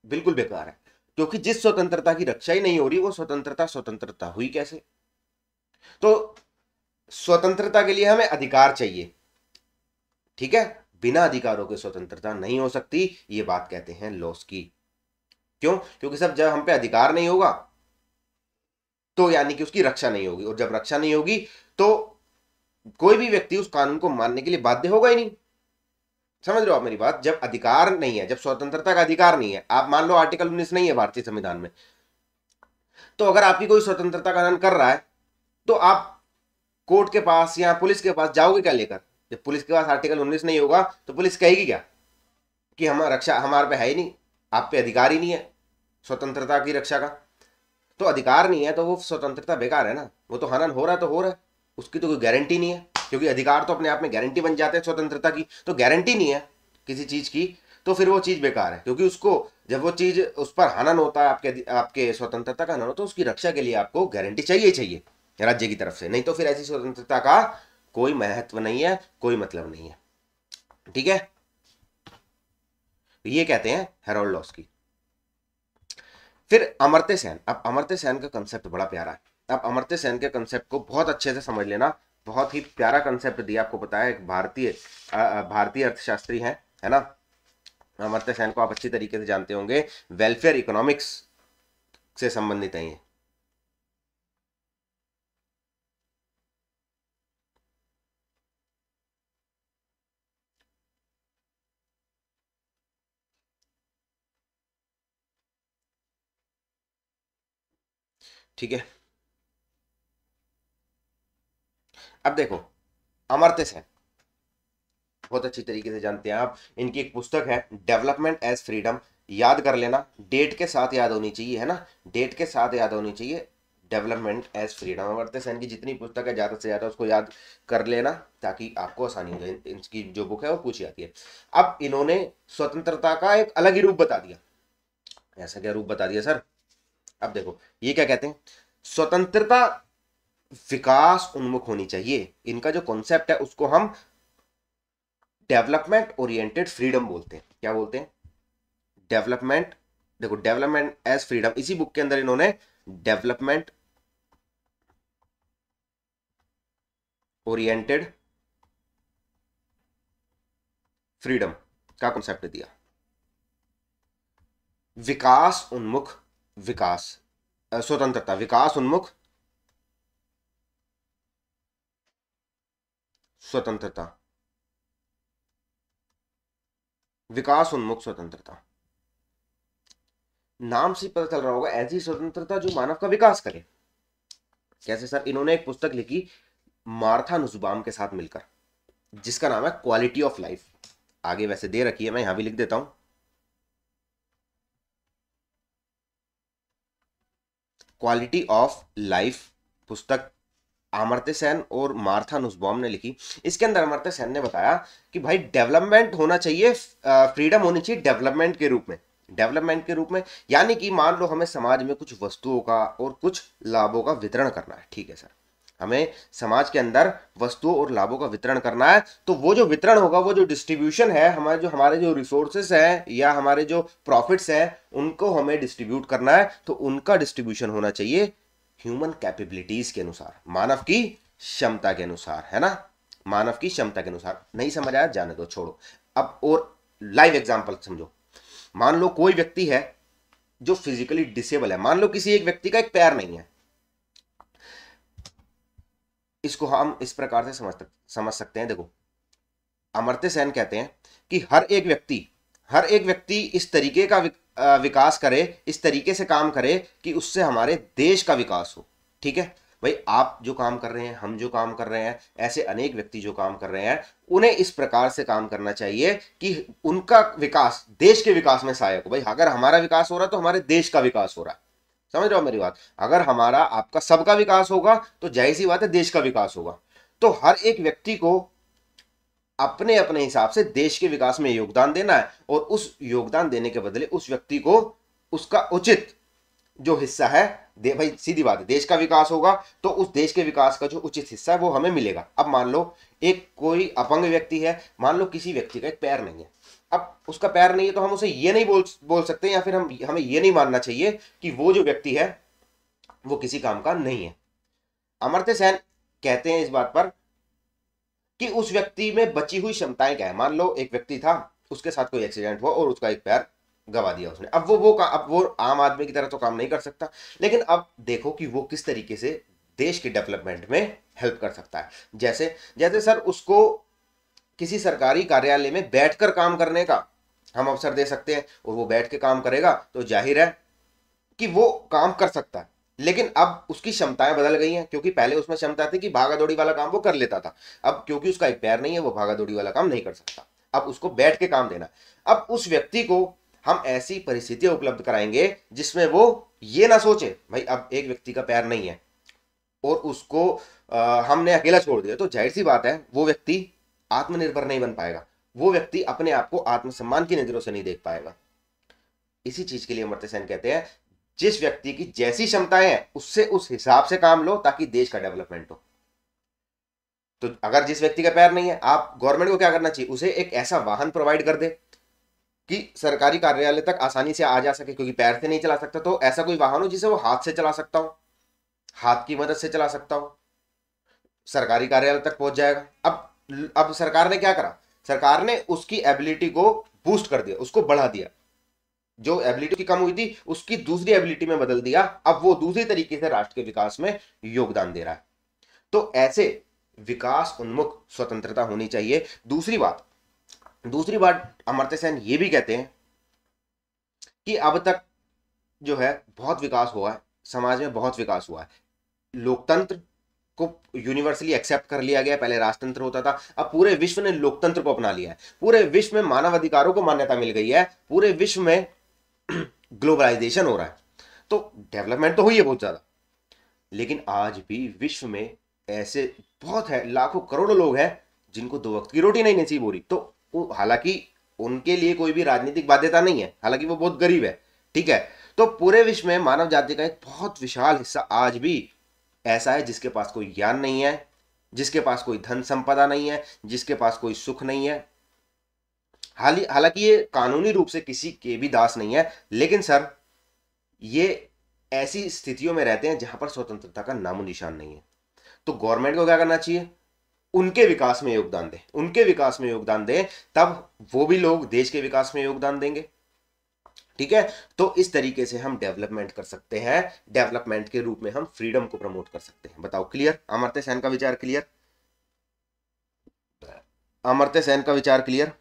बिल्कुल बेकार है क्योंकि जिस स्वतंत्रता की रक्षा ही नहीं हो रही वो स्वतंत्रता स्वतंत्रता हुई कैसे तो स्वतंत्रता के लिए हमें अधिकार चाहिए ठीक है बिना अधिकारों के स्वतंत्रता नहीं हो सकती ये बात कहते हैं लॉस की क्यों क्योंकि सब जब हम पे अधिकार नहीं होगा तो यानी कि उसकी रक्षा नहीं होगी और जब रक्षा नहीं होगी तो कोई भी व्यक्ति उस कानून को मानने के लिए बाध्य होगा ही नहीं समझ रहे हो आप मेरी बात जब अधिकार नहीं है जब स्वतंत्रता का अधिकार नहीं है आप मान लो आर्टिकल उन्नीस नहीं है भारतीय संविधान में तो अगर आपकी कोई स्वतंत्रता का हनन कर रहा है तो आप कोर्ट के पास या पुलिस के पास जाओगे क्या लेकर जब पुलिस के पास आर्टिकल उन्नीस नहीं होगा तो पुलिस कहेगी क्या कि हम रक्षा हमारे पे है ही नहीं आप पे अधिकार ही नहीं है स्वतंत्रता की रक्षा का तो अधिकार नहीं है तो वो स्वतंत्रता बेकार है ना वो तो हनन हो रहा है तो हो रहा है उसकी तो कोई गारंटी नहीं है क्योंकि अधिकार तो अपने आप में गारंटी बन जाते हैं स्वतंत्रता की तो गारंटी नहीं है किसी चीज़ की तो फिर वो चीज़ बेकार है क्योंकि उसको जब वो चीज़ उस पर हनन होता है आपके आपके स्वतंत्रता का हनन होता है तो उसकी रक्षा के लिए आपको गारंटी चाहिए चाहिए राज्य की तरफ से नहीं तो फिर ऐसी स्वतंत्रता का कोई महत्व नहीं है कोई मतलब नहीं है ठीक है ये कहते हैं हेरोल्ड लॉस की फिर अमरते सेन अब अमरते सेन का कंसेप्ट बड़ा प्यारा है अब अमरते सेन के कंसेप्ट को बहुत अच्छे से समझ लेना बहुत ही प्यारा कंसेप्ट दिया आपको बताया एक भारतीय भारतीय अर्थशास्त्री है है ना अमर्त्य सेन को आप अच्छी तरीके से जानते होंगे वेलफेयर इकोनॉमिक्स से संबंधित हैं ये ठीक है अब देखो अमरते सेन बहुत अच्छी तरीके से जानते हैं आप इनकी एक पुस्तक है डेवलपमेंट एज फ्रीडम याद कर लेना डेट के साथ याद होनी चाहिए है ना डेट के साथ याद होनी चाहिए development as freedom Amartya Sen की जितनी पुस्तक है ज़्यादा से ज़्यादा उसको याद कर लेना ताकि आपको आसानी हो जाए इनकी जो बुक है वो पूछी जाती है अब इन्होंने स्वतंत्रता का एक अलग ही रूप बता दिया ऐसा क्या रूप बता दिया सर अब देखो ये क्या कहते हैं स्वतंत्रता विकास उन्मुख होनी चाहिए इनका जो कॉन्सेप्ट है उसको हम डेवलपमेंट ओरिएंटेड फ्रीडम बोलते हैं क्या बोलते हैं डेवलपमेंट देखो डेवलपमेंट एज फ्रीडम इसी बुक के अंदर इन्होंने डेवलपमेंट ओरिएंटेड फ्रीडम का कॉन्सेप्ट दिया विकास उन्मुख विकास स्वतंत्रता विकास उन्मुख स्वतंत्रता विकास उन्मुख स्वतंत्रता नाम से पता चल रहा होगा ऐसी स्वतंत्रता जो मानव का विकास करे कैसे सर इन्होंने एक पुस्तक लिखी मार्था नुजुबाम के साथ मिलकर जिसका नाम है क्वालिटी ऑफ लाइफ आगे वैसे दे रखी है मैं यहां भी लिख देता हूं क्वालिटी ऑफ लाइफ पुस्तक अमरत्य सेन और मार्था नुसबॉम ने लिखी इसके अंदर अमरत्य सेन ने बताया कि भाई डेवलपमेंट होना चाहिए फ्रीडम होनी चाहिए डेवलपमेंट के रूप में डेवलपमेंट के रूप में यानी कि मान लो हमें समाज में कुछ वस्तुओं का और कुछ लाभों का वितरण करना है ठीक है सर हमें समाज के अंदर वस्तुओं और लाभों का वितरण करना है तो वो जो वितरण होगा वो जो डिस्ट्रीब्यूशन है हमारे जो हमारे जो रिसोर्सेस हैं या हमारे जो प्रॉफिट्स हैं उनको हमें डिस्ट्रीब्यूट करना है तो उनका डिस्ट्रीब्यूशन होना चाहिए ह्यूमन कैपेबिलिटीज के अनुसार मानव की क्षमता के अनुसार है ना मानव की क्षमता के अनुसार नहीं समझ आया जाने दो छोड़ो अब और लाइव एग्जाम्पल समझो मान लो कोई व्यक्ति है जो फिजिकली डिसेबल है मान लो किसी एक व्यक्ति का एक पैर नहीं है इसको हम इस प्रकार से समझ समझ सकते हैं देखो अमरते सेन कहते हैं कि हर एक व्यक्ति हर एक व्यक्ति इस तरीके का विकास करे इस तरीके से काम करे कि उससे हमारे देश का विकास हो ठीक है भाई आप जो काम कर रहे हैं हम जो काम कर रहे हैं ऐसे अनेक व्यक्ति जो काम कर रहे हैं उन्हें इस प्रकार से काम करना चाहिए कि उनका विकास देश के विकास में सहायक हो भाई अगर हमारा विकास हो रहा है तो हमारे देश का विकास हो रहा है समझ रहे हो मेरी बात अगर हमारा आपका सबका विकास होगा तो जाहिर सी बात है देश का विकास होगा तो हर एक व्यक्ति को अपने अपने हिसाब से देश के विकास में योगदान देना है और उस योगदान देने के बदले उस व्यक्ति को उसका उचित जो हिस्सा है दे भाई सीधी बात है देश का विकास होगा तो उस देश के विकास का जो उचित हिस्सा है वो हमें मिलेगा अब मान लो एक कोई अपंग व्यक्ति है मान लो किसी व्यक्ति का एक पैर नहीं है अब उसका पैर नहीं है तो हम उसे ये नहीं बोल बोल सकते या फिर हम हमें ये नहीं मानना चाहिए कि वो जो व्यक्ति है वो किसी काम का नहीं है अमर्त्य सेन कहते हैं इस बात पर कि उस व्यक्ति में बची हुई क्षमताएं क्या है मान लो एक व्यक्ति था उसके साथ कोई एक्सीडेंट हुआ और उसका एक पैर गवा दिया उसने अब वो वो का अब वो आम आदमी की तरह तो काम नहीं कर सकता लेकिन अब देखो कि वो किस तरीके से देश के डेवलपमेंट में हेल्प कर सकता है जैसे जैसे सर उसको किसी सरकारी कार्यालय में बैठकर काम करने का हम अवसर दे सकते हैं और वो बैठ के काम करेगा तो जाहिर है कि वो काम कर सकता है लेकिन अब उसकी क्षमताएं बदल गई हैं क्योंकि पहले उसमें क्षमता थी कि भागा दौड़ी वाला काम वो कर लेता था अब क्योंकि उसका एक पैर नहीं है वो भागा दौड़ी वाला काम नहीं कर सकता अब उसको बैठ के काम देना अब उस व्यक्ति को हम ऐसी परिस्थितियां उपलब्ध कराएंगे जिसमें वो ये ना सोचे भाई अब एक व्यक्ति का पैर नहीं है और उसको आ, हमने अकेला छोड़ दिया तो जाहिर सी बात है वो व्यक्ति आत्मनिर्भर नहीं बन पाएगा वो व्यक्ति अपने आप को आत्मसम्मान की नजरों से नहीं देख पाएगा इसी चीज के लिए अमर्त्य सेन कहते हैं जिस व्यक्ति की जैसी क्षमताएं हैं उससे उस हिसाब से काम लो ताकि देश का डेवलपमेंट हो तो अगर जिस व्यक्ति का पैर नहीं है आप गवर्नमेंट को क्या करना चाहिए उसे एक ऐसा वाहन प्रोवाइड कर दे कि सरकारी कार्यालय तक आसानी से आ जा सके क्योंकि पैर से नहीं चला सकता तो ऐसा कोई वाहन हो जिसे वो हाथ से चला सकता हो हाथ की मदद से चला सकता हो सरकारी कार्यालय तक पहुंच जाएगा अब अब सरकार ने क्या करा सरकार ने उसकी एबिलिटी को बूस्ट कर दिया उसको बढ़ा दिया जो एबिलिटी की कम हुई थी उसकी दूसरी एबिलिटी में बदल दिया अब वो दूसरी तरीके से राष्ट्र के विकास में योगदान दे रहा है तो ऐसे विकास उन्मुख स्वतंत्रता होनी चाहिए दूसरी बात दूसरी बात अमरते सेन ये भी कहते हैं कि अब तक जो है बहुत विकास हुआ है समाज में बहुत विकास हुआ है लोकतंत्र को यूनिवर्सली एक्सेप्ट कर लिया गया पहले राजतंत्र होता था अब पूरे विश्व ने लोकतंत्र को अपना लिया है पूरे विश्व में मानव अधिकारों को मान्यता मिल गई है पूरे विश्व में ग्लोबलाइजेशन हो रहा है तो डेवलपमेंट तो हुई है बहुत ज़्यादा लेकिन आज भी विश्व में ऐसे बहुत है लाखों करोड़ों लोग हैं जिनको दो वक्त की रोटी नहीं नसीब हो रही तो हालांकि उनके लिए कोई भी राजनीतिक बाध्यता नहीं है हालांकि वो बहुत गरीब है ठीक है तो पूरे विश्व में मानव जाति का एक बहुत विशाल हिस्सा आज भी ऐसा है जिसके पास कोई ज्ञान नहीं है जिसके पास कोई धन संपदा नहीं है जिसके पास कोई सुख नहीं है हालांकि ये कानूनी रूप से किसी के भी दास नहीं है लेकिन सर ये ऐसी स्थितियों में रहते हैं जहां पर स्वतंत्रता का नामो निशान नहीं है तो गवर्नमेंट को क्या करना चाहिए उनके विकास में योगदान दें उनके विकास में योगदान दें तब वो भी लोग देश के विकास में योगदान देंगे ठीक है तो इस तरीके से हम डेवलपमेंट कर सकते हैं डेवलपमेंट के रूप में हम फ्रीडम को प्रमोट कर सकते हैं बताओ क्लियर अमरते सेन का विचार क्लियर अमरते सेन का विचार क्लियर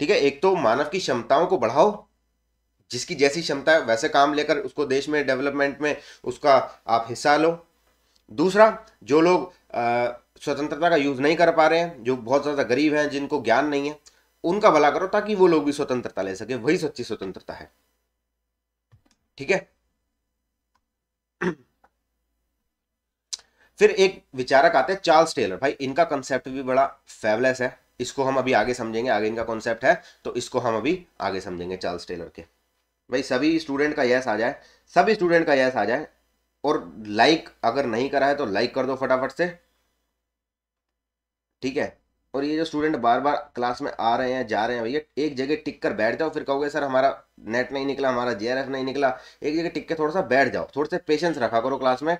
ठीक है एक तो मानव की क्षमताओं को बढ़ाओ जिसकी जैसी क्षमता है वैसे काम लेकर उसको देश में डेवलपमेंट में उसका आप हिस्सा लो दूसरा जो लोग स्वतंत्रता का यूज़ नहीं कर पा रहे हैं जो बहुत ज़्यादा गरीब हैं जिनको ज्ञान नहीं है उनका भला करो ताकि वो लोग भी स्वतंत्रता ले सके वही सच्ची स्वतंत्रता है ठीक है फिर एक विचारक आते हैं चार्ल्स टेलर भाई इनका कंसेप्ट भी बड़ा फेवलेस है इसको हम अभी आगे समझेंगे आगे इनका कॉन्सेप्ट है तो इसको हम अभी आगे समझेंगे चार्ल्स टेलर के भाई सभी स्टूडेंट का यस आ जाए सभी स्टूडेंट का यस आ जाए और लाइक अगर नहीं करा है तो लाइक कर दो फटाफट से ठीक है और ये जो स्टूडेंट बार बार क्लास में आ रहे हैं जा रहे हैं भैया एक जगह टिक कर बैठ जाओ फिर कहोगे सर हमारा नेट नहीं निकला हमारा जे नहीं निकला एक जगह टिक के थोड़ा सा बैठ जाओ थोड़े से पेशेंस रखा करो क्लास में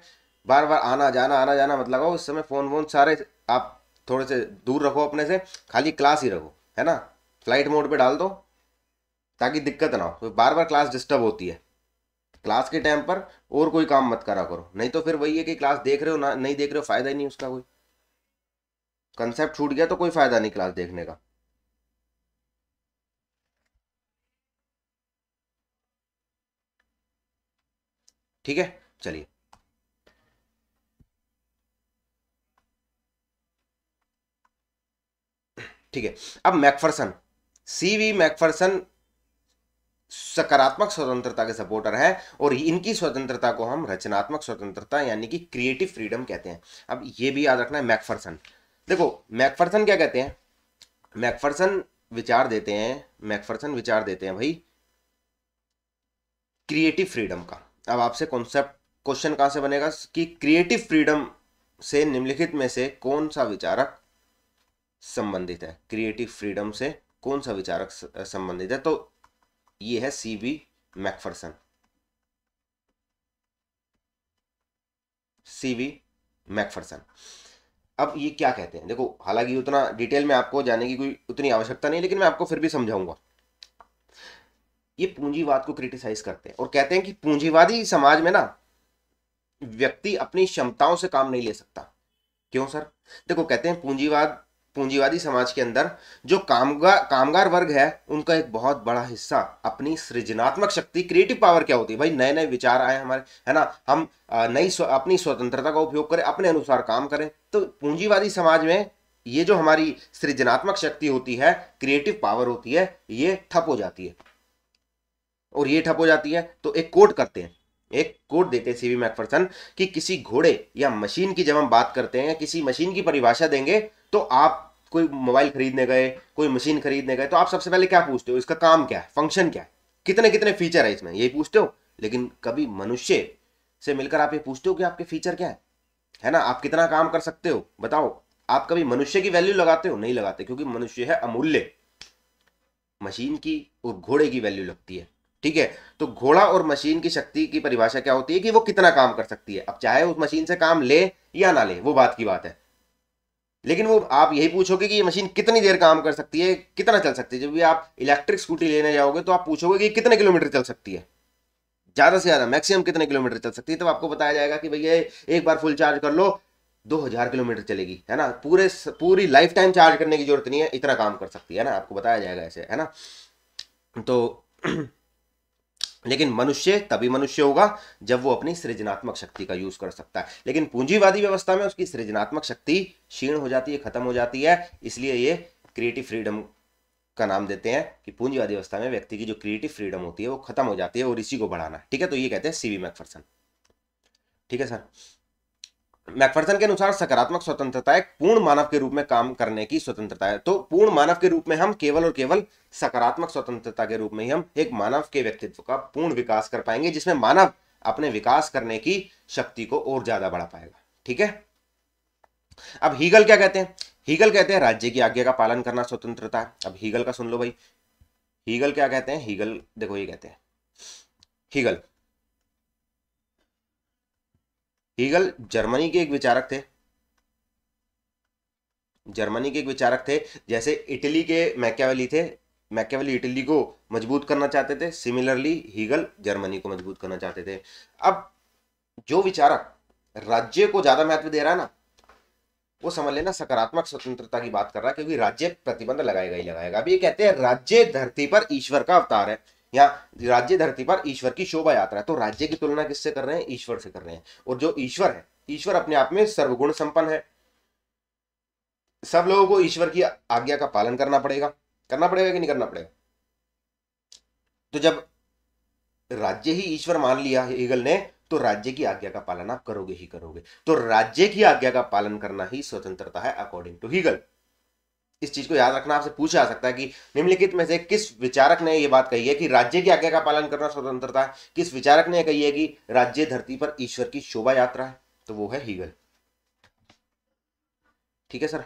बार बार आना जाना आना जाना मत मतलब लगाओ उस समय फ़ोन वोन सारे आप थोड़े से दूर रखो अपने से खाली क्लास ही रखो है ना फ्लाइट मोड पे डाल दो ताकि दिक्कत ना हो तो बार बार क्लास डिस्टर्ब होती है क्लास के टाइम पर और कोई काम मत करा करो नहीं तो फिर वही है कि क्लास देख रहे हो ना नहीं देख रहे हो फायदा ही नहीं उसका कोई कंसेप्ट छूट गया तो कोई फायदा नहीं क्लास देखने का ठीक है चलिए ठीक है अब मैकफर्सन सी वी मैकफर्सन सकारात्मक स्वतंत्रता के सपोर्टर हैं और इनकी स्वतंत्रता को हम रचनात्मक स्वतंत्रता यानी कि क्रिएटिव फ्रीडम कहते हैं अब ये भी याद रखना है मैकफर्सन देखो मैकफर्सन क्या कहते हैं मैकफर्सन विचार देते हैं मैकफर्सन विचार देते हैं भाई क्रिएटिव फ्रीडम का अब आपसे कॉन्सेप्ट क्वेश्चन कहां से बनेगा कि क्रिएटिव फ्रीडम से निम्नलिखित में से कौन सा विचारक संबंधित है क्रिएटिव फ्रीडम से कौन सा विचारक संबंधित है तो ये है C B Macpherson C B Macpherson अब ये क्या कहते हैं देखो हालांकि उतना डिटेल में आपको जाने की कोई उतनी आवश्यकता नहीं लेकिन मैं आपको फिर भी समझाऊंगा ये पूंजीवाद को क्रिटिसाइज करते हैं और कहते हैं कि पूंजीवादी समाज में ना व्यक्ति अपनी क्षमताओं से काम नहीं ले सकता क्यों सर देखो कहते हैं पूंजीवाद पूंजीवादी समाज के अंदर जो कामगार कामगार वर्ग है उनका एक बहुत बड़ा हिस्सा अपनी सृजनात्मक शक्ति क्रिएटिव पावर क्या होती है भाई नए नए विचार आए हमारे है ना हम नई स्व, अपनी स्वतंत्रता का उपयोग करें अपने अनुसार काम करें तो पूंजीवादी समाज में ये जो हमारी सृजनात्मक शक्ति होती है क्रिएटिव पावर होती है ये ठप हो जाती है और ये ठप हो जाती है तो एक कोट करते हैं एक कोट देते हैं सीवी मैकफर्सन कि किसी घोड़े या मशीन की जब हम बात करते हैं किसी मशीन की परिभाषा देंगे तो आप कोई मोबाइल खरीदने गए कोई मशीन खरीदने गए तो आप सबसे पहले क्या पूछते हो इसका काम क्या है फंक्शन क्या है कितने कितने फीचर है इसमें यही पूछते हो लेकिन कभी मनुष्य से मिलकर आप ये पूछते हो कि आपके फीचर क्या है है ना आप कितना काम कर सकते हो बताओ आप कभी मनुष्य की वैल्यू लगाते हो नहीं लगाते क्योंकि मनुष्य है अमूल्य मशीन की और घोड़े की वैल्यू लगती है ठीक है तो घोड़ा और मशीन की शक्ति की परिभाषा क्या होती है कि वो कितना काम कर सकती है अब चाहे उस मशीन से काम ले या ना ले वो बात की बात है लेकिन वो आप यही पूछोगे कि ये मशीन कितनी देर काम कर सकती है कितना चल सकती है जब भी आप इलेक्ट्रिक स्कूटी लेने जाओगे तो आप पूछोगे कि कितने किलोमीटर चल सकती है ज़्यादा से ज़्यादा मैक्सिमम कितने किलोमीटर चल सकती है तब तो आपको बताया जाएगा कि भैया एक बार फुल चार्ज कर लो दो हज़ार किलोमीटर चलेगी है ना पूरे पूरी लाइफ टाइम चार्ज करने की जरूरत नहीं है इतना काम कर सकती है ना आपको बताया जाएगा ऐसे है ना तो *clears throat* लेकिन मनुष्य तभी मनुष्य होगा जब वो अपनी सृजनात्मक शक्ति का यूज कर सकता है लेकिन पूंजीवादी व्यवस्था में उसकी सृजनात्मक शक्ति क्षीण हो जाती है खत्म हो जाती है इसलिए ये क्रिएटिव फ्रीडम का नाम देते हैं कि पूंजीवादी व्यवस्था में व्यक्ति की जो क्रिएटिव फ्रीडम होती है वो खत्म हो जाती है और इसी को बढ़ाना ठीक है तो ये कहते हैं सीवी मैकफर्सन ठीक है सर मैकफर्सन के अनुसार सकारात्मक स्वतंत्रता एक पूर्ण मानव के रूप में काम करने की स्वतंत्रता है तो पूर्ण मानव के रूप में हम केवल और केवल सकारात्मक स्वतंत्रता के रूप में ही हम एक मानव के व्यक्तित्व का पूर्ण विकास कर पाएंगे जिसमें मानव अपने विकास करने की शक्ति को और ज्यादा बढ़ा पाएगा ठीक है अब हीगल क्या कहते हैं हीगल कहते हैं राज्य की आज्ञा का पालन करना स्वतंत्रता अब हीगल का सुन लो भाई हीगल क्या कहते हैं हीगल देखो ये कहते हैं हीगल हीगल जर्मनी के एक विचारक थे जर्मनी के एक विचारक थे जैसे इटली के मैकेवली थे मैकेवली इटली को मजबूत करना चाहते थे सिमिलरली हीगल जर्मनी को मजबूत करना चाहते थे अब जो विचारक राज्य को ज्यादा महत्व दे रहा है ना वो समझ लेना सकारात्मक स्वतंत्रता की बात कर रहा है क्योंकि राज्य प्रतिबंध लगाएगा ही लगाएगा अभी ये कहते हैं राज्य धरती पर ईश्वर का अवतार है या राज्य धरती पर ईश्वर की शोभा यात्रा तो राज्य की तुलना किससे कर रहे हैं ईश्वर से कर रहे हैं और जो ईश्वर है ईश्वर अपने आप में सर्वगुण संपन्न है सब लोगों को ईश्वर की आज्ञा का पालन करना पड़ेगा करना पड़ेगा कि नहीं करना पड़ेगा तो जब राज्य ही ईश्वर मान लिया हेगल ने तो राज्य की आज्ञा का पालन आप करोगे ही करोगे तो राज्य की आज्ञा का पालन करना ही स्वतंत्रता है अकॉर्डिंग टू हीगल इस चीज को याद रखना आपसे पूछा जा सकता है कि निम्नलिखित में से किस विचारक ने यह बात कही है कि राज्य की आज्ञा का पालन करना स्वतंत्रता है किस विचारक ने कही है कि राज्य धरती पर ईश्वर की शोभा यात्रा है तो वो है हीगल ठीक है सर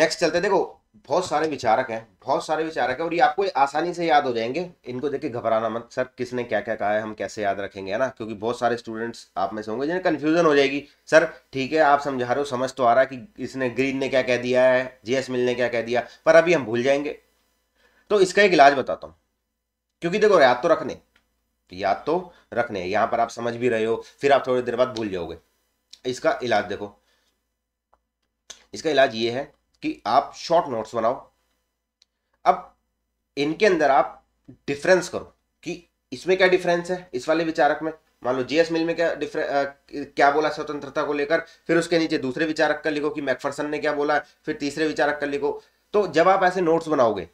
नेक्स्ट चलते देखो बहुत सारे विचारक हैं बहुत सारे विचारक हैं और ये आपको आसानी से याद हो जाएंगे इनको देख के घबराना मत सर किसने क्या क्या कहा है हम कैसे याद रखेंगे है ना क्योंकि बहुत सारे स्टूडेंट्स आप में से होंगे जिन्हें कन्फ्यूजन हो जाएगी सर ठीक है आप समझा रहे हो समझ तो आ रहा है कि इसने ग्रीन ने क्या कह दिया है जीएस मिल ने क्या कह दिया पर अभी हम भूल जाएंगे तो इसका एक इलाज बताता हूँ क्योंकि देखो याद तो रखने याद तो रखने यहाँ पर आप समझ भी रहे हो फिर आप थोड़ी देर बाद भूल जाओगे इसका इलाज देखो इसका इलाज ये है कि आप शॉर्ट नोट्स बनाओ अब इनके अंदर आप डिफरेंस करो कि इसमें क्या डिफरेंस है इस वाले विचारक में मान लो जीएस मिल में क्या डिफरेंस क्या बोला स्वतंत्रता को लेकर फिर उसके नीचे दूसरे विचारक का लिखो कि मैकफर्सन ने क्या बोला फिर तीसरे विचारक का लिखो तो जब आप ऐसे नोट्स बनाओगे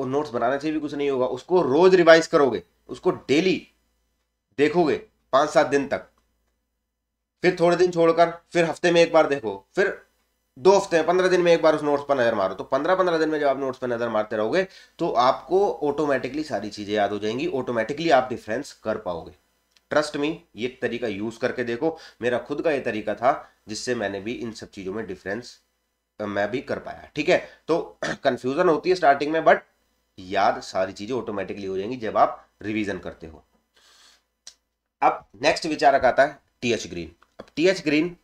और नोट्स बनाने से भी कुछ नहीं होगा उसको रोज रिवाइज करोगे उसको डेली देखोगे पांच सात दिन तक फिर थोड़े दिन छोड़कर फिर हफ्ते में एक बार देखो फिर दो हफ्ते पंद्रह दिन में एक बार उस नोट्स पर नज़र मारो तो पंद्रह पंद्रह दिन में जब आप नोट्स पर नज़र मारते रहोगे तो आपको ऑटोमेटिकली सारी चीज़ें याद हो जाएंगी ऑटोमेटिकली आप डिफरेंस कर पाओगे ट्रस्ट मी ये तरीका यूज़ करके देखो मेरा खुद का ये तरीका था जिससे मैंने भी इन सब चीज़ों में डिफरेंस मैं भी कर पाया ठीक है तो कंफ्यूजन *clears throat* होती है स्टार्टिंग में बट याद सारी चीज़ें ऑटोमेटिकली हो जाएंगी जब आप रिविज़न करते हो अब नेक्स्ट विचारक आता है टी एच ग्रीन अब टी एच ग्रीन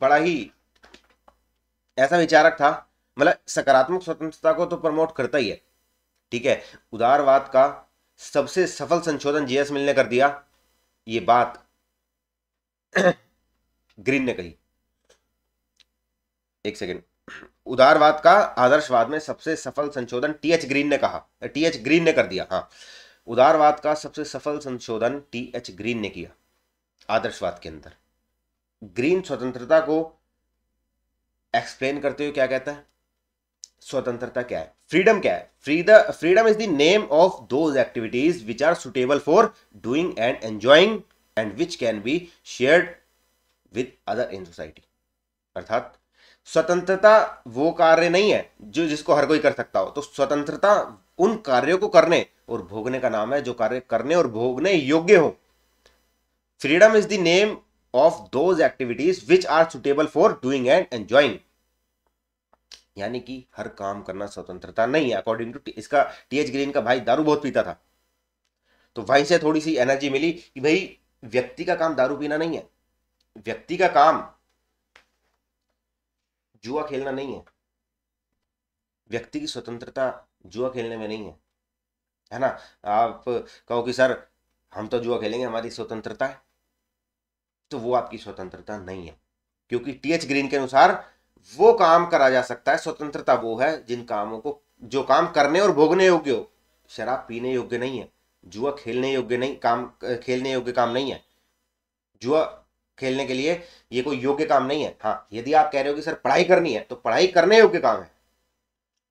बड़ा ही ऐसा विचारक था मतलब सकारात्मक स्वतंत्रता को तो प्रमोट करता ही है ठीक है उदारवाद का सबसे सफल संशोधन जेएस मिल ने कर दिया ये बात *coughs* ग्रीन ने कही एक सेकेंड उदारवाद का आदर्शवाद में सबसे सफल संशोधन टीएच ग्रीन ने कहा टीएच ग्रीन ने कर दिया हाँ उदारवाद का सबसे सफल संशोधन टीएच ग्रीन ने किया आदर्शवाद के अंदर ग्रीन स्वतंत्रता को एक्सप्लेन करते हुए क्या कहता है स्वतंत्रता क्या है फ्रीडम क्या है freedom freedom is the name of those activities which are suitable for doing and enjoying and which can be shared with other in society अर्थात स्वतंत्रता वो कार्य नहीं है जो जिसको हर कोई कर सकता हो तो स्वतंत्रता उन कार्यों को करने और भोगने का नाम है जो कार्य करने और भोगने योग्य हो freedom is the name of those activities which are suitable for doing and enjoying यानी कि हर काम करना स्वतंत्रता नहीं है अकॉर्डिंग टू इसका टी एच ग्रीन का भाई दारू बहुत पीता था तो वहीं से थोड़ी सी एनर्जी मिली कि भाई व्यक्ति का काम दारू पीना नहीं है व्यक्ति का काम जुआ खेलना नहीं है व्यक्ति की स्वतंत्रता जुआ खेलने में नहीं है है ना आप कहो कि सर हम तो जुआ खेलेंगे हमारी स्वतंत्रता है तो वो आपकी स्वतंत्रता नहीं है क्योंकि टी एच ग्रीन के अनुसार वो काम करा जा सकता है स्वतंत्रता वो है जिन कामों को जो काम करने और भोगने योग्य हो शराब पीने योग्य नहीं है जुआ खेलने योग्य नहीं काम खेलने योग्य काम नहीं है जुआ खेलने के लिए ये कोई योग्य काम नहीं है हाँ यदि आप कह रहे हो कि सर पढ़ाई करनी है तो पढ़ाई करने योग्य काम है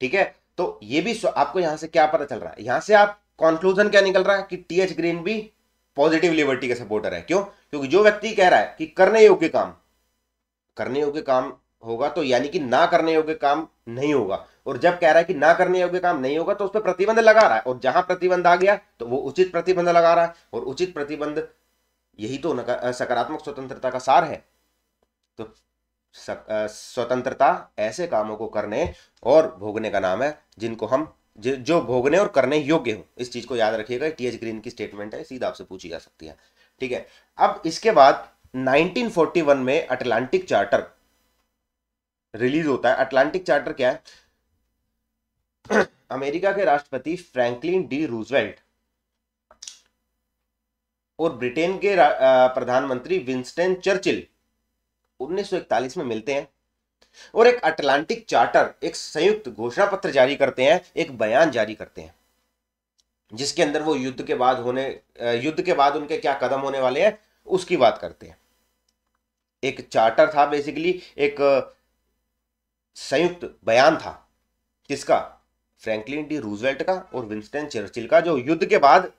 ठीक है तो ये भी आपको यहां से क्या पता चल रहा है यहां से आप कॉन्क्लूजन क्या निकल रहा है कि टी एच ग्रीन भी पॉजिटिव लिबर्टी का सपोर्टर है क्यों क्योंकि जो व्यक्ति कह रहा है कि करने योग्य काम करने योग्य काम होगा तो यानी कि ना करने योग्य काम नहीं होगा और जब कह रहा है कि ना करने योग्य काम नहीं होगा तो उस पर प्रतिबंध लगा रहा है और जहां प्रतिबंध आ गया तो वो उचित प्रतिबंध लगा रहा है और उचित प्रतिबंध यही तो सकारात्मक स्वतंत्रता का सार है तो स्वतंत्रता ऐसे कामों को करने और भोगने का नाम है जिनको हम जो भोगने और करने योग्य हो इस चीज को याद रखिएगा टीएच ग्रीन की स्टेटमेंट है सीधा आपसे पूछी जा सकती है ठीक है अब इसके बाद 1941 में अटलांटिक चार्टर रिलीज होता है अटलांटिक चार्टर क्या है *clears throat* अमेरिका के राष्ट्रपति फ्रैंकलिन डी रूजवेल्ट और ब्रिटेन के प्रधानमंत्री विंस्टन चर्चिल 1941 में मिलते हैं और एक अटलांटिक चार्टर एक संयुक्त घोषणा पत्र जारी करते हैं एक बयान जारी करते हैं जिसके अंदर वो युद्ध के बाद होने युद्ध के बाद उनके क्या कदम होने वाले हैं उसकी बात करते हैं एक चार्टर था बेसिकली एक संयुक्त बयान था किसका फ्रैंकलिन डी रूजवेल्ट का और विंस्टन चर्चिल का जो युद्ध के बाद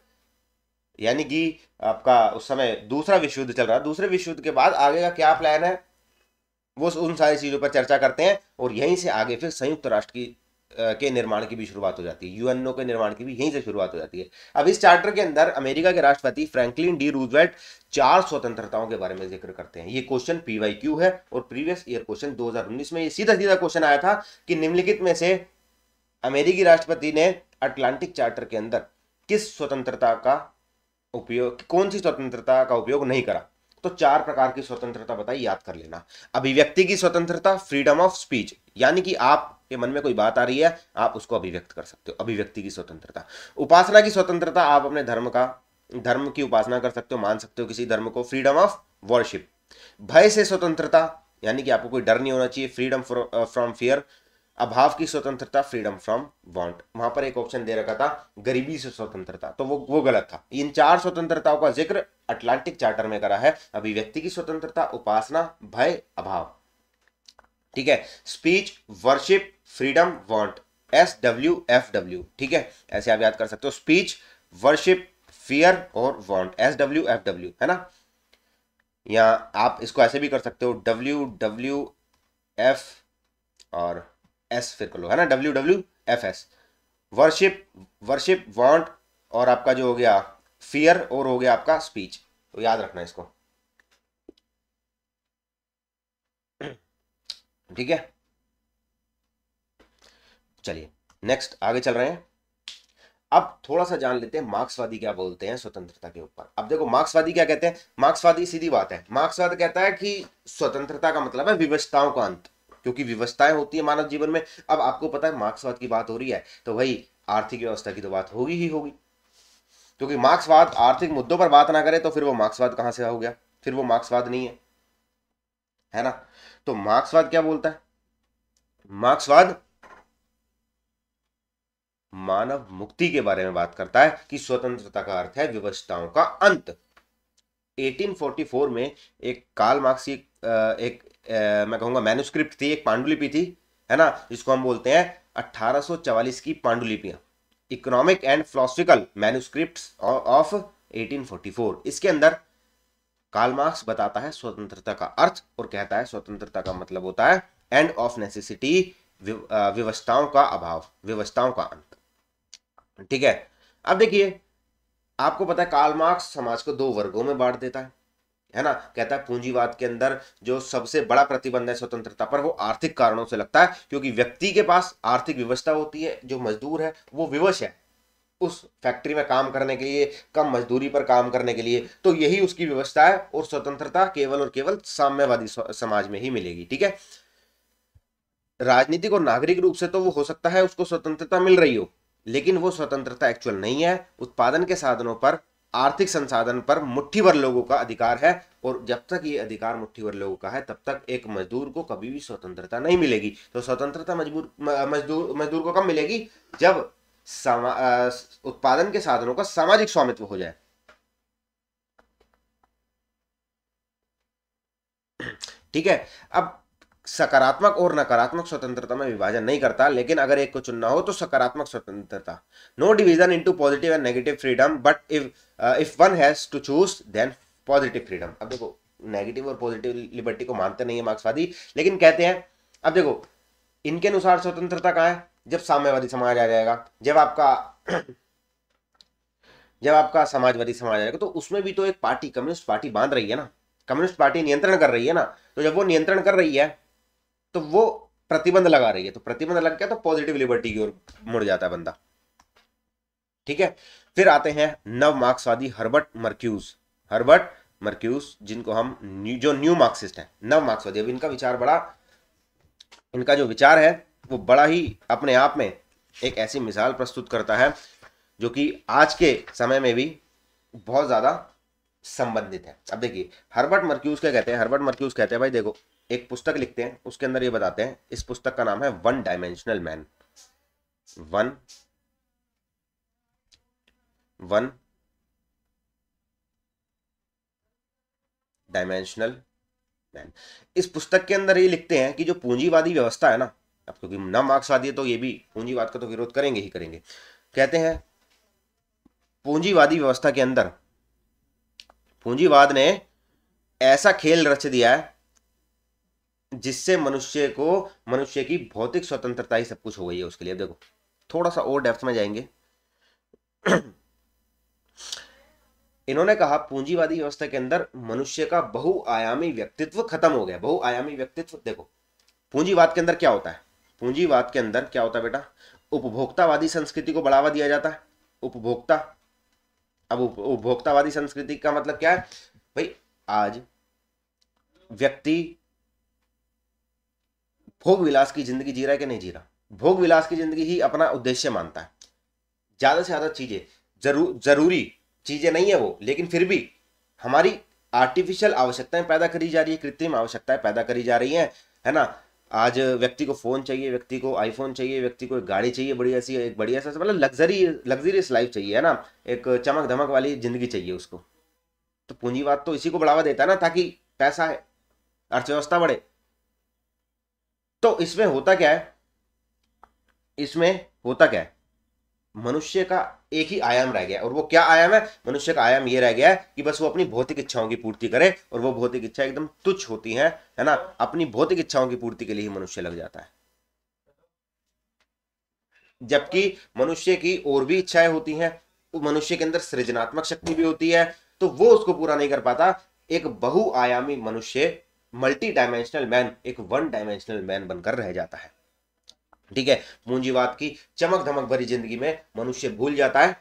यानी कि आपका उस समय दूसरा विश्व युद्ध चल रहा है दूसरे विश्व युद्ध के बाद आगे का क्या प्लान है वो उन सारी चीज़ों पर चर्चा करते हैं और यहीं से आगे फिर संयुक्त राष्ट्र की के निर्माण की भी शुरुआत हो जाती है यूएनओ के निर्माण की भी यहीं से शुरुआत हो जाती है अब इस चार्टर के अंदर अमेरिका के राष्ट्रपति फ्रैंकलिन डी रूजवेट चार स्वतंत्रताओं के बारे में जिक्र करते हैं ये क्वेश्चन पीवाई है और प्रीवियस ईयर क्वेश्चन 2019 में ये सीधा सीधा क्वेश्चन आया था कि निम्नलिखित में से अमेरिकी राष्ट्रपति ने अटलांटिक चार्टर के अंदर किस स्वतंत्रता का उपयोग कौन सी स्वतंत्रता का उपयोग नहीं करा तो चार प्रकार की स्वतंत्रता बताई याद कर लेना अभिव्यक्ति की स्वतंत्रता फ्रीडम ऑफ स्पीच यानी कि आप आपके मन में कोई बात आ रही है आप उसको अभिव्यक्त कर सकते हो अभिव्यक्ति की स्वतंत्रता उपासना की स्वतंत्रता आप अपने धर्म का धर्म की उपासना कर सकते हो मान सकते हो किसी धर्म को फ्रीडम ऑफ वर्शिप भय से स्वतंत्रता यानी कि आपको कोई डर नहीं होना चाहिए फ्रीडम फ्रॉम फियर अभाव की स्वतंत्रता फ्रीडम फ्रॉम वांट वहां पर एक ऑप्शन दे रखा था गरीबी से स्वतंत्रता तो वो वो गलत था इन चार स्वतंत्रताओं का जिक्र अटलांटिक चार्टर में करा है अभिव्यक्ति की स्वतंत्रता उपासना भय अभाव ठीक है speech worship freedom want S W F W ठीक है ऐसे आप याद कर सकते हो स्पीच वर्शिप फियर और want S W F W है ना या आप इसको ऐसे भी कर सकते हो डब्ल्यू डब्ल्यू एफ और एस फिर कर लो है ना W W F S worship worship want और आपका जो हो गया फियर और हो गया आपका स्पीच तो याद रखना इसको ठीक है चलिए नेक्स्ट आगे चल रहे हैं अब थोड़ा सा जान लेते हैं मार्क्सवादी क्या बोलते हैं स्वतंत्रता के ऊपर अब देखो मार्क्सवादी क्या कहते हैं मार्क्सवादी सीधी बात है मार्क्सवाद कहता है कि स्वतंत्रता का मतलब है विवशताओं का अंत क्योंकि व्यवस्थाएं होती है मानव जीवन में अब आपको पता है मार्क्सवाद की बात हो रही है तो भाई आर्थिक व्यवस्था की तो बात होगी ही होगी क्योंकि मार्क्सवाद आर्थिक मुद्दों पर बात ना करे तो फिर वो मार्क्सवाद कहां से हो गया फिर वो मार्क्सवाद नहीं है है ना तो मार्क्सवाद क्या बोलता है मार्क्सवाद मानव मुक्ति के बारे में बात करता है कि स्वतंत्रता का अर्थ है विवशताओं का अंत 1844 में एक काल मार्क्स की एक मैं कहूंगा मैनुस्क्रिप्ट थी एक पांडुलिपि थी है ना जिसको हम बोलते हैं 1844 की पांडुलिपियां economic and philosophical manuscript of 1844 इसके अंदर काल मार्क्स बताता है स्वतंत्रता का अर्थ और कहता है स्वतंत्रता का मतलब होता है एंड ऑफ नेसेसिटी व्यवस्थाओं का अभाव व्यवस्थाओं का अंत ठीक है अब देखिए आपको पता है कार्ल मार्क्स समाज को दो वर्गों में बांट देता है है ना कहता है पूंजीवाद के अंदर जो सबसे बड़ा प्रतिबंध है स्वतंत्रता पर वो आर्थिक कारणों से लगता है क्योंकि व्यक्ति के पास आर्थिक व्यवस्था होती है जो मजदूर है वो विवश है उस फैक्ट्री में काम करने के लिए कम मजदूरी पर काम करने के लिए तो यही उसकी व्यवस्था है और स्वतंत्रता केवल और केवल साम्यवादी समाज में ही मिलेगी ठीक है राजनीतिक और नागरिक रूप से तो वो हो सकता है उसको स्वतंत्रता मिल रही हो लेकिन वो स्वतंत्रता एक्चुअल नहीं है उत्पादन के साधनों पर आर्थिक संसाधन पर मुट्ठी भर लोगों का अधिकार है और जब तक ये अधिकार मुट्ठी भर लोगों का है तब तक एक मजदूर को कभी भी स्वतंत्रता नहीं मिलेगी तो स्वतंत्रता मजबूर मजदूर मजदूर को कब मिलेगी जब उत्पादन के साधनों का सामाजिक स्वामित्व हो जाए ठीक है अब सकारात्मक और नकारात्मक स्वतंत्रता में विभाजन नहीं करता लेकिन अगर एक को चुनना हो तो सकारात्मक स्वतंत्रता no in two positive and negative freedom but if if one has to choose then positive freedom अब देखो नेगेटिव और पॉजिटिव लिबर्टी को मानते नहीं है मार्क्सवादी लेकिन कहते हैं अब देखो इनके अनुसार स्वतंत्रता कहाँ है जब साम्यवादी समाज आ जाएगा जब आपका *clears throat* जब आपका समाजवादी समाज आएगा तो उसमें भी तो एक पार्टी कम्युनिस्ट पार्टी बांध रही है ना कम्युनिस्ट पार्टी नियंत्रण कर रही है ना तो जब वो नियंत्रण कर रही है तो वो प्रतिबंध लगा रही है तो प्रतिबंध लग गया तो पॉजिटिव लिबर्टी की ओर मुड़ जाता है बंदा ठीक है फिर आते हैं नव मार्क्सवादी हर्बर्ट मर्क्यूज हर्बर्ट मर्क्यूज जिनको हम न्यू, जो न्यू मार्क्सिस्ट है नव मार्क्सवादी अब इनका विचार बड़ा इनका जो विचार है वो बड़ा ही अपने आप में एक ऐसी मिसाल प्रस्तुत करता है जो कि आज के समय में भी बहुत ज़्यादा संबंधित है अब देखिए हर्बर्ट मर्क्यूज क्या कहते हैं हर्बर्ट मर्क्यूज कहते हैं भाई देखो एक पुस्तक लिखते हैं उसके अंदर ये बताते हैं इस पुस्तक का नाम है one dimensional man one one dimensional man इस पुस्तक के अंदर ये लिखते हैं कि जो पूंजीवादी व्यवस्था है ना अब क्योंकि न मार्क्सवादी है तो ये भी पूंजीवाद का तो विरोध करेंगे ही करेंगे कहते हैं पूंजीवादी व्यवस्था के अंदर पूंजीवाद ने ऐसा खेल रच दिया है जिससे मनुष्य को मनुष्य की भौतिक स्वतंत्रता ही सब कुछ हो गई है उसके लिए देखो थोड़ा सा और डेप्थ में जाएंगे *clears throat* इन्होंने कहा पूंजीवादी व्यवस्था के अंदर मनुष्य का बहुआयामी व्यक्तित्व खत्म हो गया बहुआयामी व्यक्तित्व देखो पूंजीवाद के अंदर क्या होता है पूंजीवाद के अंदर क्या होता है बेटा उपभोक्तावादी संस्कृति को बढ़ावा दिया जाता है उपभोक्ता अब उपभोक्तावादी संस्कृति का मतलब क्या है भाई आज व्यक्ति भोग विलास की जिंदगी जी रहा है कि नहीं जी रहा भोग विलास की जिंदगी ही अपना उद्देश्य मानता है ज़्यादा से ज़्यादा चीज़ें जरू ज़रूरी चीज़ें नहीं है वो लेकिन फिर भी हमारी आर्टिफिशियल आवश्यकताएं पैदा करी जा रही है कृत्रिम आवश्यकताएं पैदा करी जा रही हैं है ना आज व्यक्ति को फ़ोन चाहिए व्यक्ति को आईफोन चाहिए व्यक्ति को एक गाड़ी चाहिए बढ़िया सी एक बढ़िया सा मतलब लग्जरी लग्जरियस लाइफ चाहिए है ना एक चमक धमक वाली ज़िंदगी चाहिए उसको तो पूंजीवाद तो इसी को बढ़ावा देता है ना ताकि पैसा है अर्थव्यवस्था बढ़े तो इसमें होता क्या है इसमें होता क्या है मनुष्य का एक ही आयाम रह गया और वो क्या आयाम है मनुष्य का आयाम ये रह गया है कि बस वो अपनी भौतिक इच्छाओं की पूर्ति करे और वो भौतिक इच्छा एकदम तुच्छ होती है है ना अपनी भौतिक इच्छाओं की पूर्ति के लिए ही मनुष्य लग जाता है जबकि मनुष्य की और भी इच्छाएं होती हैं मनुष्य के अंदर सृजनात्मक शक्ति भी होती है तो वो उसको पूरा नहीं कर पाता एक बहुआयामी मनुष्य मल्टी डायमेंशनल मैन एक वन डायमेंशनल मैन बनकर रह जाता है ठीक है पूंजीवाद की चमक धमक भरी जिंदगी में मनुष्य भूल जाता है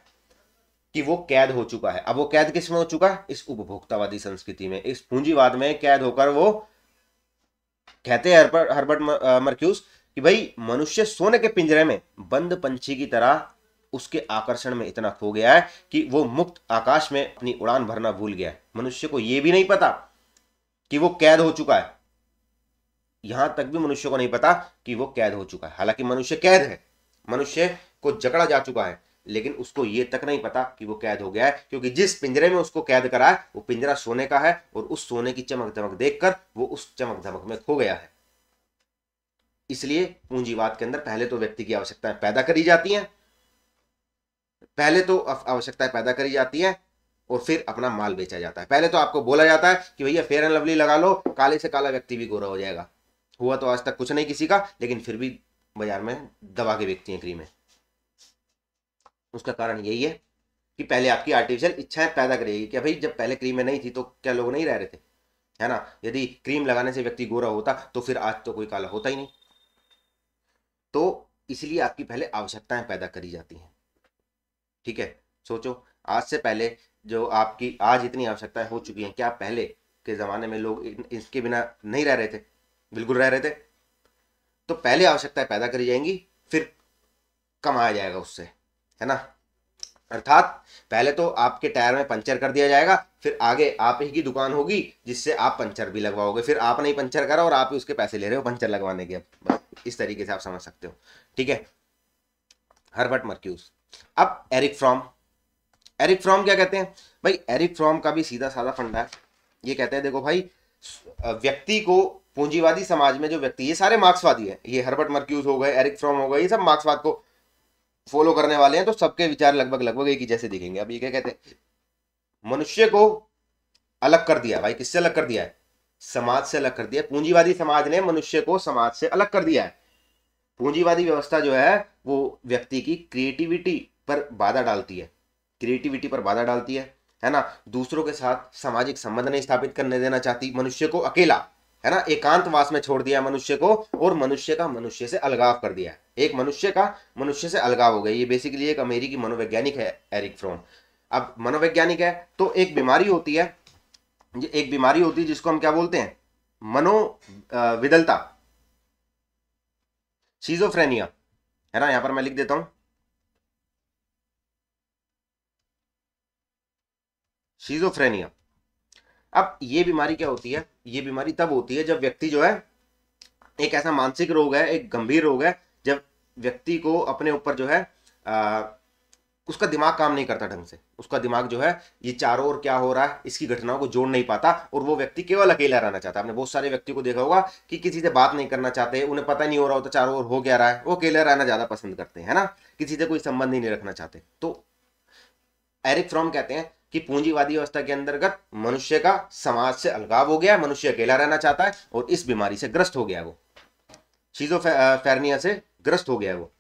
कि वो कैद हो चुका है अब वो कैद किस में हो चुका है इस उपभोक्तावादी संस्कृति में इस पूंजीवाद में कैद होकर वो कहते हैं हर्बर्ट हर्बर्ट कि भाई मनुष्य सोने के पिंजरे में बंद पंछी की तरह उसके आकर्षण में इतना खो गया है कि वो मुक्त आकाश में अपनी उड़ान भरना भूल गया है मनुष्य को ये भी नहीं पता कि वो कैद हो चुका है यहां तक भी मनुष्य को नहीं पता कि वो कैद हो चुका है हालांकि मनुष्य कैद है मनुष्य को जकड़ा जा चुका है लेकिन उसको ये तक नहीं पता कि वो कैद हो गया है क्योंकि जिस पिंजरे में उसको कैद करा है वो पिंजरा सोने का है और उस सोने की चमक धमक देखकर वो उस चमक धमक में खो गया है इसलिए पूंजीवाद के अंदर पहले तो व्यक्ति की आवश्यकताएं पैदा करी जाती हैं पहले तो आवश्यकताएं पैदा करी जाती हैं और फिर अपना माल बेचा जाता है पहले तो आपको बोला जाता है कि भैया फेयर एंड लवली लगा लो काले से काला व्यक्ति भी गोरा हो जाएगा हुआ तो आज तक कुछ नहीं किसी का लेकिन फिर भी बाजार में दबा के बेचती हैं क्रीमें उसका कारण यही है कि पहले आपकी आर्टिफिशियल इच्छाएं पैदा करेगी कि भाई जब पहले क्रीमें नहीं थी तो क्या लोग नहीं रह रहे थे है ना यदि क्रीम लगाने से व्यक्ति गोरा होता तो फिर आज तो कोई काला होता ही नहीं तो इसलिए आपकी पहले आवश्यकताएं पैदा करी जाती हैं ठीक है सोचो आज से पहले जो आपकी आज इतनी आवश्यकता हो चुकी है क्या पहले के ज़माने में लोग इसके बिना नहीं रह रहे थे बिल्कुल रह रहे थे तो पहले आवश्यकताएं पैदा करी जाएंगी फिर कमाया जाएगा उससे है ना अर्थात पहले तो आपके टायर में पंचर कर दिया जाएगा फिर आगे आप ही की दुकान होगी जिससे आप पंचर भी लगवाओगे फिर आपने ही पंचर करा और आप ही उसके पैसे ले रहे हो पंचर लगवाने के इस तरीके से आप समझ सकते हो ठीक है हर्बर्ट मर्क्यूज अब एरिक फ्रॉम एरिक फ्रॉम क्या कहते हैं भाई एरिक फ्रॉम का भी सीधा साधा फंडा है ये कहते हैं देखो भाई व्यक्ति को पूंजीवादी समाज में जो व्यक्ति ये सारे मार्क्सवादी है ये हर्बर्ट मर्क्यूज हो गए एरिक फ्रॉम हो गए ये सब मार्क्सवाद को फॉलो करने वाले हैं तो सबके विचार लगभग लगभग एक ही जैसे दिखेंगे अब ये क्या कहते हैं मनुष्य को अलग कर दिया भाई किससे अलग कर दिया है समाज से अलग कर दिया पूंजीवादी समाज ने मनुष्य को समाज से अलग कर दिया है पूंजीवादी व्यवस्था जो है वो व्यक्ति की क्रिएटिविटी पर बाधा डालती है क्रिएटिविटी पर बाधा डालती है है ना दूसरों के साथ सामाजिक संबंध नहीं स्थापित करने देना चाहती मनुष्य को अकेला है ना एकांतवास में छोड़ दिया मनुष्य को और मनुष्य का मनुष्य से अलगाव कर दिया एक मनुष्य का मनुष्य से अलगाव हो गया ये बेसिकली एक अमेरिकी मनोवैज्ञानिक है एरिक फ्रोम अब मनोवैज्ञानिक है तो एक बीमारी होती है एक बीमारी होती है जिसको हम क्या बोलते हैं मनोविदलता सीजोफ्रेनिया है ना यहां पर मैं लिख देता हूं शीजोफ्रेनिया अब ये बीमारी क्या होती है ये बीमारी तब होती है जब व्यक्ति जो है एक ऐसा मानसिक रोग है एक गंभीर रोग है जब व्यक्ति को अपने ऊपर जो है आ, उसका दिमाग काम नहीं करता ढंग से उसका दिमाग जो है ये चारों ओर क्या हो रहा है इसकी घटनाओं को जोड़ नहीं पाता और वो व्यक्ति केवल अकेला रहना चाहता है आपने बहुत सारे व्यक्ति को देखा होगा कि किसी से बात नहीं करना चाहते उन्हें पता नहीं हो रहा होता तो चारों ओर हो क्या रहा है वो अकेला रहना ज़्यादा पसंद करते हैं ना किसी से कोई संबंध ही नहीं रखना चाहते तो एरिक फ्रॉम कहते हैं कि पूंजीवादी व्यवस्था के अंतर्गत मनुष्य का समाज से अलगाव हो गया है मनुष्य अकेला रहना चाहता है और इस बीमारी से ग्रस्त हो गया वो शीजोफेरनिया से ग्रस्त हो गया वो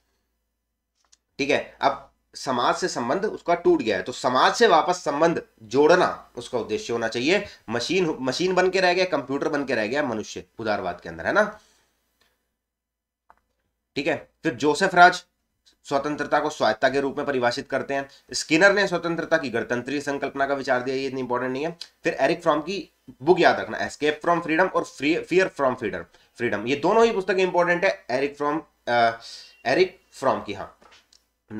ठीक है अब समाज से संबंध उसका टूट गया है तो समाज से वापस संबंध जोड़ना उसका उद्देश्य होना चाहिए मशीन मशीन बन के रह गया कंप्यूटर बन के रह गया मनुष्य उदारवाद के अंदर है ना ठीक है फिर जोसेफ राज स्वतंत्रता को स्वायत्ता के रूप में परिभाषित करते हैं स्किनर ने स्वतंत्रता की गणतंत्रीय संकल्पना का विचार दिया ये इतनी इंपॉर्टेंट नहीं है फिर एरिक फ्रॉम की बुक याद रखना एस्केप फ्रॉम फ्रीडम और फियर फ्रॉम फ्रीडम फ्रीडम ये दोनों ही पुस्तकें इंपॉर्टेंट है एरिक फ्रॉम एरिक फ्रॉम की हाँ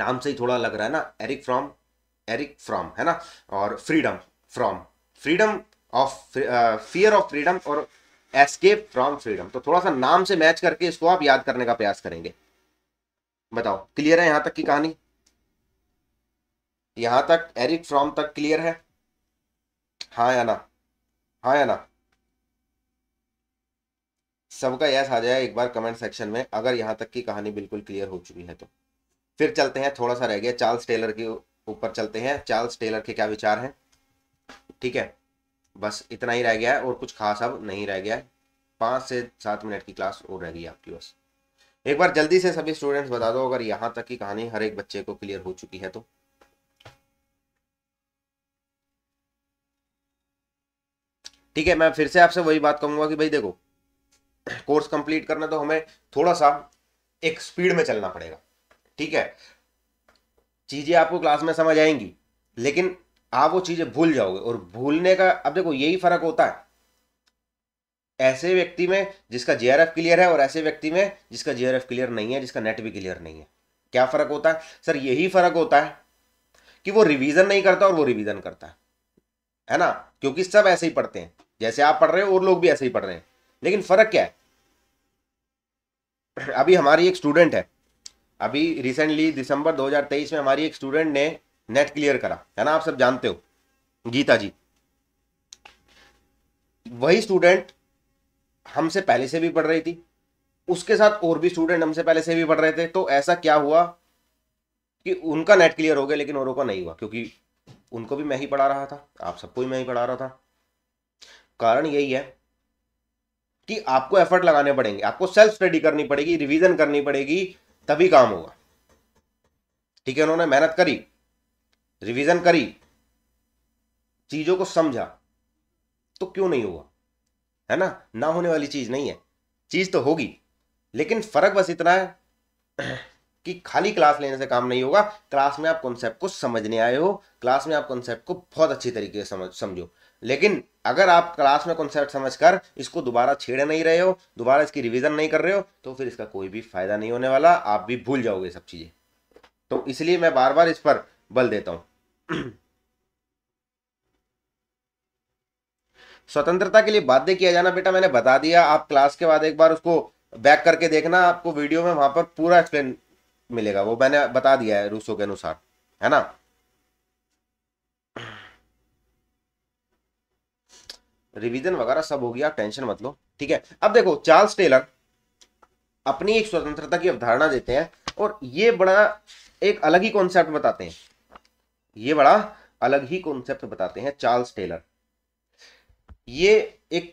नाम से ही थोड़ा लग रहा है ना एरिक फ्रॉम एरिक फ्रॉम है ना और freedom from freedom of fear of freedom और एस्केप फ्रॉम फ्रीडम तो थोड़ा सा नाम से मैच करके इसको आप याद करने का प्रयास करेंगे बताओ क्लियर है यहां तक की कहानी यहां तक एरिक फ्रॉम तक क्लियर है हाँ या ना हाँ या ना सबका यस आ जाए एक बार कमेंट सेक्शन में अगर यहां तक की कहानी बिल्कुल क्लियर हो चुकी है तो फिर चलते हैं थोड़ा सा रह गया चार्ल्स टेलर के ऊपर चलते हैं चार्ल्स टेलर के क्या विचार हैं ठीक है बस इतना ही रह गया है और कुछ खास अब नहीं रह गया है पांच से सात मिनट की क्लास और रह गई आपकी बस एक बार जल्दी से सभी स्टूडेंट्स बता दो अगर यहां तक की कहानी हर एक बच्चे को क्लियर हो चुकी है तो ठीक है मैं फिर से आपसे वही बात कहूंगा कि भाई देखो कोर्स कंप्लीट करना तो हमें थोड़ा सा एक स्पीड में चलना पड़ेगा ठीक है चीजें आपको क्लास में समझ आएंगी लेकिन आप वो चीजें भूल जाओगे और भूलने का अब देखो यही फर्क होता है ऐसे व्यक्ति में जिसका जे क्लियर है और ऐसे व्यक्ति में जिसका जे क्लियर नहीं है जिसका नेट भी क्लियर नहीं है क्या फ़र्क होता है सर यही फ़र्क होता है कि वो रिवीजन नहीं करता और वो रिवीजन करता है है ना क्योंकि सब ऐसे ही पढ़ते हैं जैसे आप पढ़ रहे हो और लोग भी ऐसे ही पढ़ रहे हैं लेकिन फ़र्क क्या है अभी हमारी एक स्टूडेंट है अभी रिसेंटली दिसंबर 2023 में हमारी एक स्टूडेंट ने नेट क्लियर करा है ना आप सब जानते हो गीता जी वही स्टूडेंट हमसे पहले से भी पढ़ रही थी उसके साथ और भी स्टूडेंट हमसे पहले से भी पढ़ रहे थे तो ऐसा क्या हुआ कि उनका नेट क्लियर हो गया लेकिन औरों का नहीं हुआ क्योंकि उनको भी मैं ही पढ़ा रहा था आप सबको ही मैं ही पढ़ा रहा था कारण यही है कि आपको एफर्ट लगाने पड़ेंगे आपको सेल्फ स्टडी करनी पड़ेगी रिवीजन करनी पड़ेगी तभी काम होगा ठीक है उन्होंने मेहनत करी रिवीजन करी चीजों को समझा तो क्यों नहीं हुआ है ना ना होने वाली चीज़ नहीं है चीज़ तो होगी लेकिन फ़र्क बस इतना है कि खाली क्लास लेने से काम नहीं होगा क्लास में आप कॉन्सेप्ट को समझने आए हो क्लास में आप कॉन्सेप्ट को बहुत अच्छी तरीके से समझ समझो लेकिन अगर आप क्लास में कॉन्सेप्ट समझकर इसको दोबारा छेड़ नहीं रहे हो दोबारा इसकी रिवीजन नहीं कर रहे हो तो फिर इसका कोई भी फायदा नहीं होने वाला आप भी भूल जाओगे सब चीज़ें तो इसलिए मैं बार बार इस पर बल देता हूँ स्वतंत्रता के लिए बाध्य किया जाना बेटा मैंने बता दिया आप क्लास के बाद एक बार उसको बैक करके देखना आपको वीडियो में वहां पर पूरा एक्सप्लेन मिलेगा वो मैंने बता दिया है रूसो के अनुसार है ना रिवीजन वगैरह सब हो गया आप टेंशन मत लो ठीक है अब देखो चार्ल्स टेलर अपनी एक स्वतंत्रता की अवधारणा देते हैं और ये बड़ा एक अलग ही कॉन्सेप्ट बताते हैं ये बड़ा अलग ही कॉन्सेप्ट बताते हैं चार्ल्स टेलर ये एक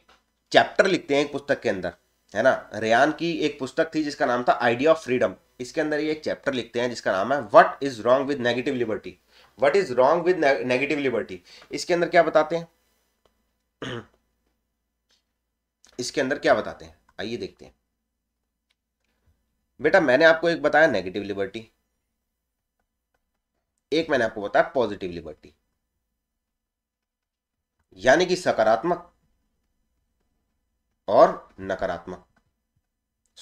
चैप्टर लिखते हैं एक पुस्तक के अंदर है ना रेयान की एक पुस्तक थी जिसका नाम था आइडिया ऑफ फ्रीडम इसके अंदर ये एक चैप्टर लिखते हैं जिसका नाम है what is wrong with negative liberty what is wrong with negative liberty इसके अंदर क्या बताते हैं *clears throat* इसके अंदर क्या बताते हैं आइए देखते हैं बेटा मैंने आपको एक बताया नेगेटिव लिबर्टी एक मैंने आपको बताया पॉजिटिव लिबर्टी यानी कि सकारात्मक और नकारात्मक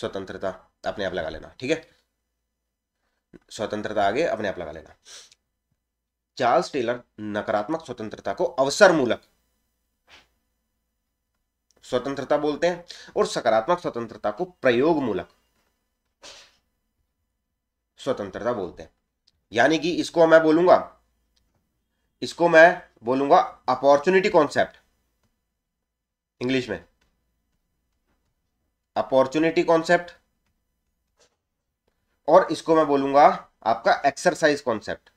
स्वतंत्रता अपने आप लगा लेना ठीक है स्वतंत्रता आगे अपने आप लगा लेना चार्ल्स टेलर नकारात्मक स्वतंत्रता को अवसर मूलक स्वतंत्रता बोलते हैं और सकारात्मक स्वतंत्रता को प्रयोग मूलक स्वतंत्रता बोलते हैं यानी कि इसको मैं बोलूंगा इसको मैं बोलूंगा अपॉर्चुनिटी कॉन्सेप्ट इंग्लिश में अपॉर्चुनिटी कॉन्सेप्ट और इसको मैं बोलूंगा आपका एक्सरसाइज कॉन्सेप्ट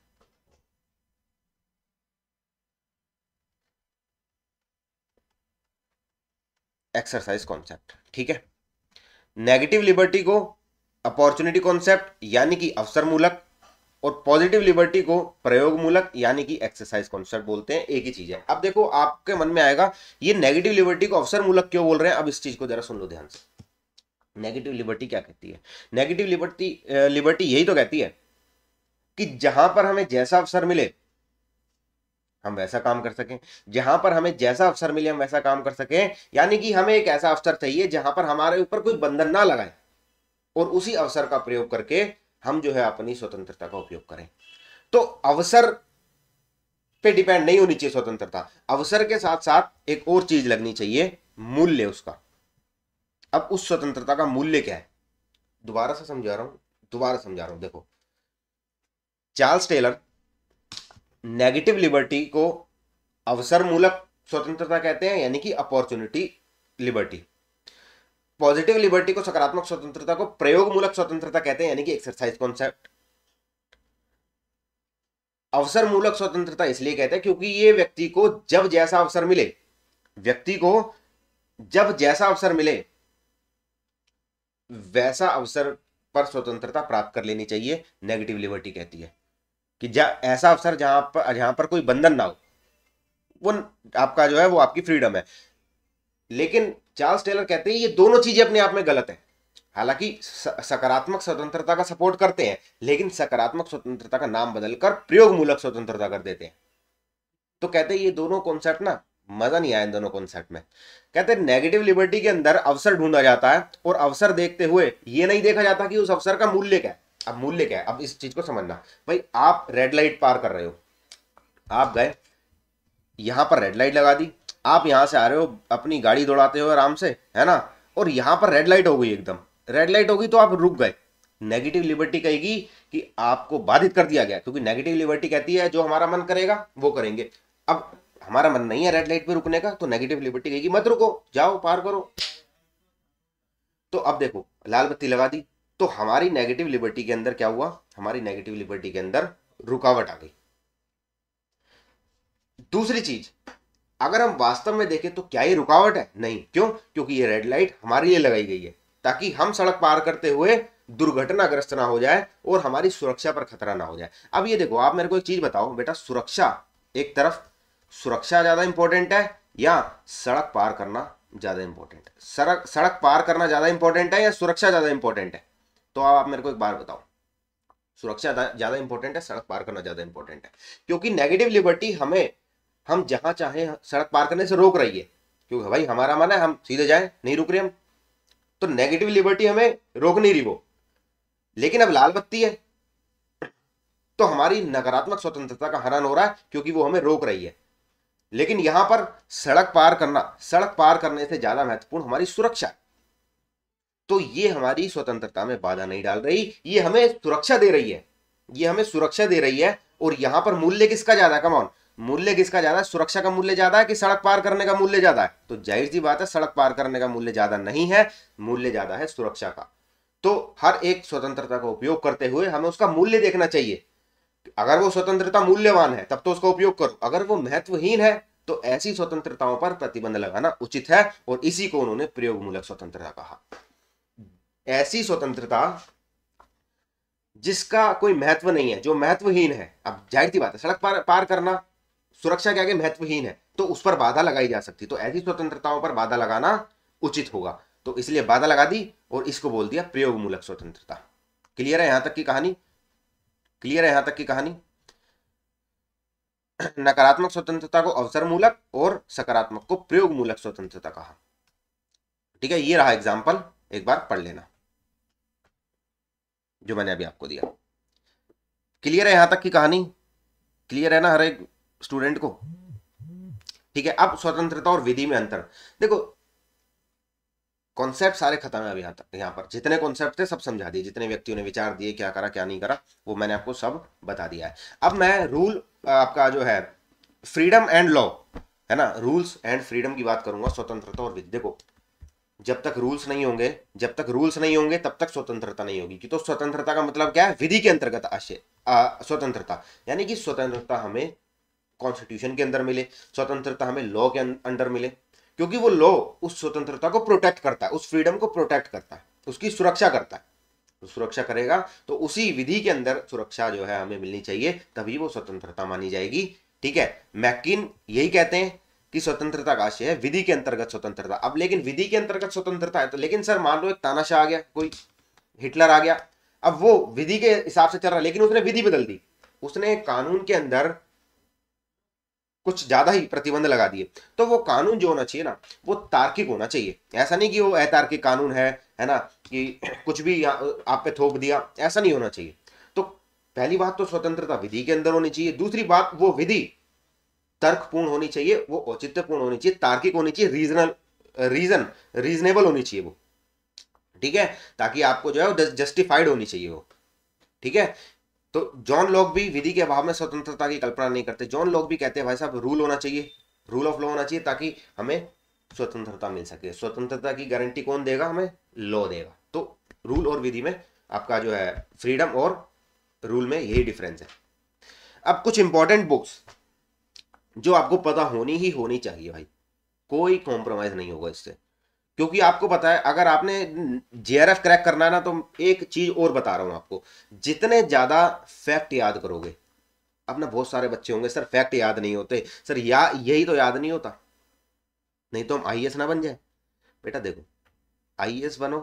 एक्सरसाइज कॉन्सेप्ट ठीक है नेगेटिव लिबर्टी को अपॉर्चुनिटी कॉन्सेप्ट यानी कि अवसर मूलक और पॉजिटिव लिबर्टी को प्रयोग मूलक यानी कि एक्सरसाइज कॉन्सेप्ट बोलते हैं एक ही चीज है अब देखो आपके मन में आएगा ये नेगेटिव लिबर्टी को अवसर मूलक क्यों बोल रहे हैं अब इस चीज को जरा सुन लो ध्यान से नेगेटिव लिबर्टी क्या कहती है नेगेटिव लिबर्टी लिबर्टी यही तो कहती है कि जहां पर हमें जैसा अवसर मिले हम वैसा काम कर सकें जहां पर हमें जैसा अवसर मिले हम वैसा काम कर सकें यानी कि हमें एक ऐसा अवसर चाहिए जहां पर हमारे ऊपर कोई बंधन ना लगाए और उसी अवसर का प्रयोग करके हम जो है अपनी स्वतंत्रता का उपयोग करें तो अवसर पे डिपेंड नहीं होनी चाहिए स्वतंत्रता अवसर के साथ साथ एक और चीज लगनी चाहिए मूल्य उसका अब उस स्वतंत्रता का मूल्य क्या है दोबारा से समझा रहा हूं दोबारा समझा रहा हूं देखो चार्ल्स टेलर नेगेटिव लिबर्टी को अवसर मूलक स्वतंत्रता कहते हैं यानी कि अपॉर्चुनिटी लिबर्टी पॉजिटिव लिबर्टी को सकारात्मक स्वतंत्रता को प्रयोग मूलक स्वतंत्रता कहते हैं यानी कि एक्सरसाइज कॉन्सेप्ट अवसर मूलक स्वतंत्रता इसलिए कहते हैं क्योंकि ये व्यक्ति को जब जैसा अवसर मिले व्यक्ति को जब जैसा अवसर मिले वैसा अवसर पर स्वतंत्रता प्राप्त कर लेनी चाहिए नेगेटिव लिबर्टी कहती है कि ऐसा अवसर जहां पर जहां पर कोई बंधन ना हो वो आपका जो है वो आपकी फ्रीडम है लेकिन चार्ल्स टेलर कहते हैं ये दोनों चीजें अपने आप में गलत है हालांकि सकारात्मक स्वतंत्रता का सपोर्ट करते हैं लेकिन सकारात्मक स्वतंत्रता का नाम बदलकर प्रयोग मूलक स्वतंत्रता कर देते हैं तो कहते हैं ये दोनों कॉन्सेप्ट ना मजा नहीं आया इन दोनों कॉन्सेप्ट में कहते हैं नेगेटिव लिबर्टी के अंदर अवसर ढूंढा जाता है और अवसर देखते हुए ये नहीं देखा जाता कि उस अवसर का मूल्य क्या है अब मूल्य क्या है अब इस चीज को समझना भाई आप रेड लाइट पार कर रहे हो आप गए यहां पर रेड लाइट लगा दी आप यहाँ से आ रहे हो अपनी गाड़ी दौड़ाते हो आराम से है ना और यहाँ पर रेड लाइट हो गई एकदम रेड लाइट होगी तो आप रुक गए नेगेटिव लिबर्टी कहेगी कि आपको बाधित कर दिया गया क्योंकि नेगेटिव लिबर्टी कहती है जो हमारा मन करेगा वो करेंगे अब हमारा मन नहीं है रेड लाइट पे रुकने का तो नेगेटिव लिबर्टी कहेगी मत रुको जाओ पार करो तो अब देखो लाल बत्ती लगा दी तो हमारी नेगेटिव लिबर्टी के अंदर क्या हुआ हमारी नेगेटिव लिबर्टी के अंदर रुकावट आ गई दूसरी चीज अगर हम वास्तव में देखें तो क्या ये रुकावट है नहीं क्यों क्योंकि ये रेड लाइट हमारे लिए लगाई गई है ताकि हम सड़क पार करते हुए दुर्घटनाग्रस्त ना हो जाए और हमारी सुरक्षा पर खतरा ना हो जाए अब ये देखो आप मेरे को एक चीज बताओ बेटा सुरक्षा एक तरफ सुरक्षा ज्यादा इंपॉर्टेंट है या सड़क पार करना ज्यादा इंपॉर्टेंट है सड़क सड़क पार करना ज्यादा इंपॉर्टेंट है या सुरक्षा ज्यादा इंपॉर्टेंट है तो आप मेरे को एक बार बताओ सुरक्षा ज्यादा इंपॉर्टेंट है सड़क पार करना ज्यादा इंपॉर्टेंट है क्योंकि नेगेटिव लिबर्टी हमें हम जहां चाहे सड़क पार करने से रोक रही है क्योंकि भाई हमारा मन है हम सीधे जाए नहीं रुक रहे हम तो नेगेटिव लिबर्टी हमें रोक नहीं रही वो लेकिन अब लाल बत्ती है तो हमारी नकारात्मक स्वतंत्रता का हरण हो रहा है क्योंकि वो हमें रोक रही है लेकिन यहां पर सड़क पार करना सड़क पार करने से ज्यादा महत्वपूर्ण हमारी सुरक्षा तो ये हमारी स्वतंत्रता में बाधा नहीं डाल रही ये हमें सुरक्षा दे रही है ये हमें सुरक्षा दे रही है और यहां पर मूल्य किसका ज्यादा कमाउन मूल्य किसका ज्यादा है सुरक्षा का मूल्य ज्यादा है कि सड़क पार करने का मूल्य ज्यादा है तो जाहिर सी बात है सड़क पार करने का मूल्य ज्यादा नहीं है मूल्य ज्यादा है सुरक्षा का तो हर एक स्वतंत्रता का उपयोग करते हुए हमें उसका मूल्य देखना चाहिए अगर वो स्वतंत्रता मूल्यवान है तब तो उसका उपयोग करो अगर वो महत्वहीन है तो ऐसी स्वतंत्रताओं पर प्रतिबंध लगाना उचित है और इसी को उन्होंने प्रयोगमूलक स्वतंत्रता कहा ऐसी स्वतंत्रता जिसका कोई महत्व नहीं है जो महत्वहीन है अब जाहिर सी बात है सड़क पार, पार करना सुरक्षा के आगे महत्वहीन है तो उस पर बाधा लगाई जा सकती तो ऐसी स्वतंत्रताओं पर बाधा लगाना उचित होगा तो इसलिए बाधा लगा दी और इसको बोल दिया प्रयोगमूलक स्वतंत्रता क्लियर है यहां तक की कहानी क्लियर है यहां तक की कहानी नकारात्मक स्वतंत्रता को अवसर मूलक और सकारात्मक को प्रयोग मूलक स्वतंत्रता कहा ठीक है ये रहा एग्जाम्पल एक बार पढ़ लेना जो मैंने अभी आपको दिया क्लियर है यहां तक की कहानी क्लियर है ना हर एक स्टूडेंट को ठीक है अब स्वतंत्रता और विधि में अंतर देखो कॉन्सेप्ट सारे खत्म है अभी यहां तक यहां पर जितने कॉन्सेप्ट थे सब समझा दिए जितने व्यक्तियों ने विचार दिए क्या करा क्या नहीं करा वो मैंने आपको सब बता दिया है अब मैं रूल आपका जो है फ्रीडम एंड लॉ है ना रूल्स एंड फ्रीडम की बात करूंगा स्वतंत्रता और विधि को जब तक रूल्स नहीं होंगे जब तक रूल्स नहीं होंगे तब तक स्वतंत्रता नहीं होगी क्योंकि तो स्वतंत्रता का मतलब क्या है विधि के अंतर्गत आशय स्वतंत्रता यानी कि स्वतंत्रता हमें कॉन्स्टिट्यूशन के अंदर मिले स्वतंत्रता हमें लॉ के अंडर मिले क्योंकि वो लॉ उस स्वतंत्रता को प्रोटेक्ट करता है उस फ्रीडम को प्रोटेक्ट करता है उसकी सुरक्षा करता है तो सुरक्षा करेगा तो उसी विधि के अंदर सुरक्षा जो है हमें मिलनी चाहिए तभी वो स्वतंत्रता मानी जाएगी ठीक है मैकिन यही कहते हैं कि स्वतंत्रता का आशय है विधि के अंतर्गत स्वतंत्रता अब लेकिन विधि के अंतर्गत स्वतंत्रता है तो लेकिन सर मान लो एक तानाशाह आ गया कोई हिटलर आ गया अब वो विधि के हिसाब से चल रहा लेकिन उसने विधि बदल दी उसने कानून के अंदर कुछ ज़्यादा ही प्रतिबंध लगा दिए तो वो कानून जो होना चाहिए ना वो तार्किक होना चाहिए ऐसा नहीं कि वो अतार्किक कानून है है ना कि *clears throat* कुछ भी आप पे थोप दिया ऐसा नहीं होना चाहिए तो पहली बात तो स्वतंत्रता विधि के अंदर होनी चाहिए दूसरी बात वो विधि तर्कपूर्ण होनी चाहिए वो औचित्यपूर्ण होनी चाहिए तार्किक होनी चाहिए रीजनल रीजन रीजनेबल होनी चाहिए वो ठीक है ताकि आपको जो है जस्टिफाइड होनी चाहिए वो ठीक है तो जॉन लोग भी विधि के अभाव में स्वतंत्रता की कल्पना नहीं करते जॉन लोग भी कहते हैं भाई साहब रूल होना चाहिए रूल ऑफ लॉ होना चाहिए ताकि हमें स्वतंत्रता मिल सके स्वतंत्रता की गारंटी कौन देगा हमें लॉ देगा तो रूल और विधि में आपका जो है फ्रीडम और रूल में यही डिफरेंस है अब कुछ इंपॉर्टेंट बुक्स जो आपको पता होनी ही होनी चाहिए भाई कोई कॉम्प्रोमाइज नहीं होगा इससे क्योंकि आपको पता है अगर आपने जे क्रैक करना है ना तो एक चीज़ और बता रहा हूं आपको जितने ज़्यादा फैक्ट याद करोगे अपना बहुत सारे बच्चे होंगे सर फैक्ट याद नहीं होते सर या यही तो याद नहीं होता नहीं तो हम आई ना बन जाए बेटा देखो आई बनो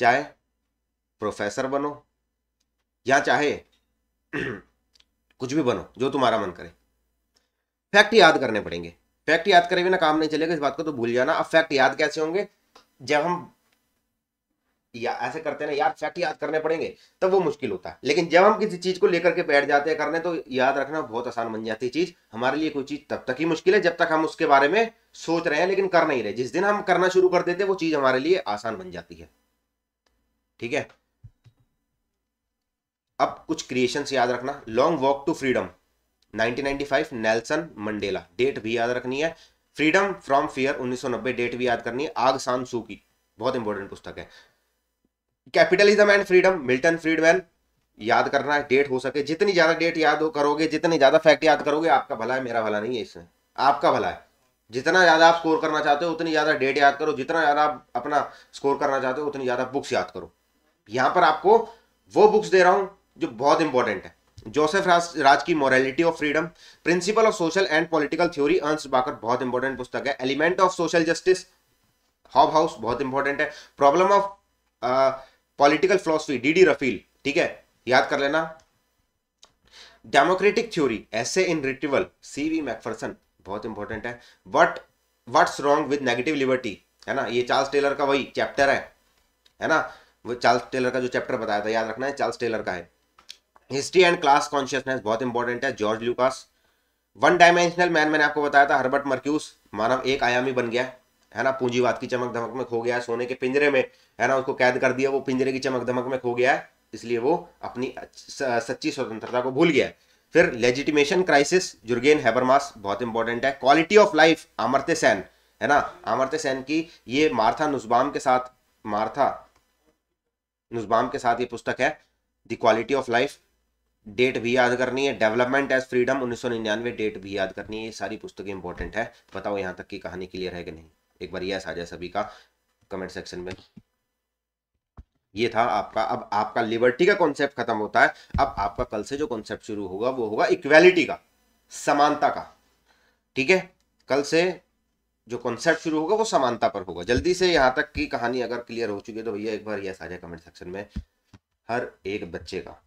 चाहे प्रोफेसर बनो या चाहे *clears throat* कुछ भी बनो जो तुम्हारा मन करे फैक्ट याद करने पड़ेंगे फैक्ट याद करे बिना काम नहीं चलेगा इस बात को तो भूल जाना अब फैक्ट याद कैसे होंगे जब हम या ऐसे करते हैं ना यार फैक्ट याद करने पड़ेंगे तब वो मुश्किल होता है लेकिन जब हम किसी चीज को लेकर के बैठ जाते हैं करने तो याद रखना बहुत आसान बन जाती है चीज हमारे लिए कोई चीज तब तक ही मुश्किल है जब तक हम उसके बारे में सोच रहे हैं लेकिन कर नहीं रहे जिस दिन हम करना शुरू कर देते वो चीज हमारे लिए आसान बन जाती है ठीक है अब कुछ क्रिएशन याद रखना long walk to freedom 1995 Nelson Mandela date भी याद रखनी है फ्रीडम फ्रॉम फियर 1990 डेट भी याद करनी है आग सान सू की बहुत इंपॉर्टेंट पुस्तक है capitalism and freedom Milton Friedman याद करना है डेट हो सके जितनी ज्यादा डेट याद करोगे जितनी ज्यादा फैक्ट याद करोगे आपका भला है मेरा भला नहीं है इसमें आपका भला है जितना ज्यादा आप स्कोर करना चाहते हो उतनी ज्यादा डेट याद करो जितना ज्यादा आप अपना स्कोर करना चाहते हो उतनी ज्यादा बुक्स याद करो यहां पर आपको वो बुक्स दे रहा हूं जो बहुत इंपॉर्टेंट है जोसेफ राज, राज की morality of freedom principle of social and political theory Ernest Barker बहुत इंपॉर्टेंट पुस्तक है element of social justice Hobhouse बहुत इंपॉर्टेंट है problem of political philosophy D D Raphael ठीक है याद कर लेना democratic theory essays in retrieval C V Macpherson बहुत इंपॉर्टेंट है what what's wrong with negative liberty है ना ये चार्ल्स टेलर का वही चैप्टर है है ना वो चार्ल्स टेलर का जो चैप्टर बताया था याद रखना है चार्ल्स टेलर का है हिस्ट्री एंड क्लास कॉन्शियसनेस बहुत इंपॉर्टेंट है George Lukacs one dimensional man मैंने आपको बताया था हर्बर्ट मर्क्यूस मानव एक आयामी बन गया है ना पूंजीवाद की चमक धमक में खो गया सोने के पिंजरे में है ना उसको कैद कर दिया वो पिंजरे की चमक धमक में खो गया है इसलिए वो अपनी सच्ची स्वतंत्रता को भूल गया फिर लेजिटिमेशन क्राइसिस जुर्गेन हैबरमास बहुत इंपॉर्टेंट है quality of life Amartya Sen है ना आमरते सेन की ये मार्था नुस्बाम के साथ मार्था नुस्बाम के साथ ये पुस्तक है the quality of life date भी याद करनी है डेवलपमेंट एज फ्रीडम निन्यानवे डेट भी याद करनी है ये सारी पुस्तकें इंपॉर्टेंट है बताओ यहाँ तक की कहानी क्लियर है कि नहीं एक बार यस आ जाए सभी का कमेंट सेक्शन में ये था आपका अब आपका लिबर्टी का कॉन्सेप्ट खत्म होता है अब आपका कल से जो कॉन्सेप्ट शुरू होगा वो होगा इक्वेलिटी का समानता का ठीक है कल से जो कॉन्सेप्ट शुरू होगा वो समानता पर होगा जल्दी से यहाँ तक की कहानी अगर क्लियर हो चुकी है तो भैया एक बार यस आ जाए कमेंट सेक्शन में हर एक बच्चे का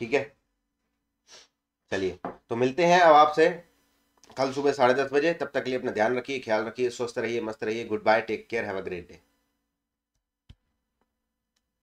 ठीक है चलिए तो मिलते हैं अब आपसे कल सुबह साढ़े दस बजे तब तक के लिए अपना ध्यान रखिए ख्याल रखिए स्वस्थ रहिए मस्त रहिए goodbye take care have a great day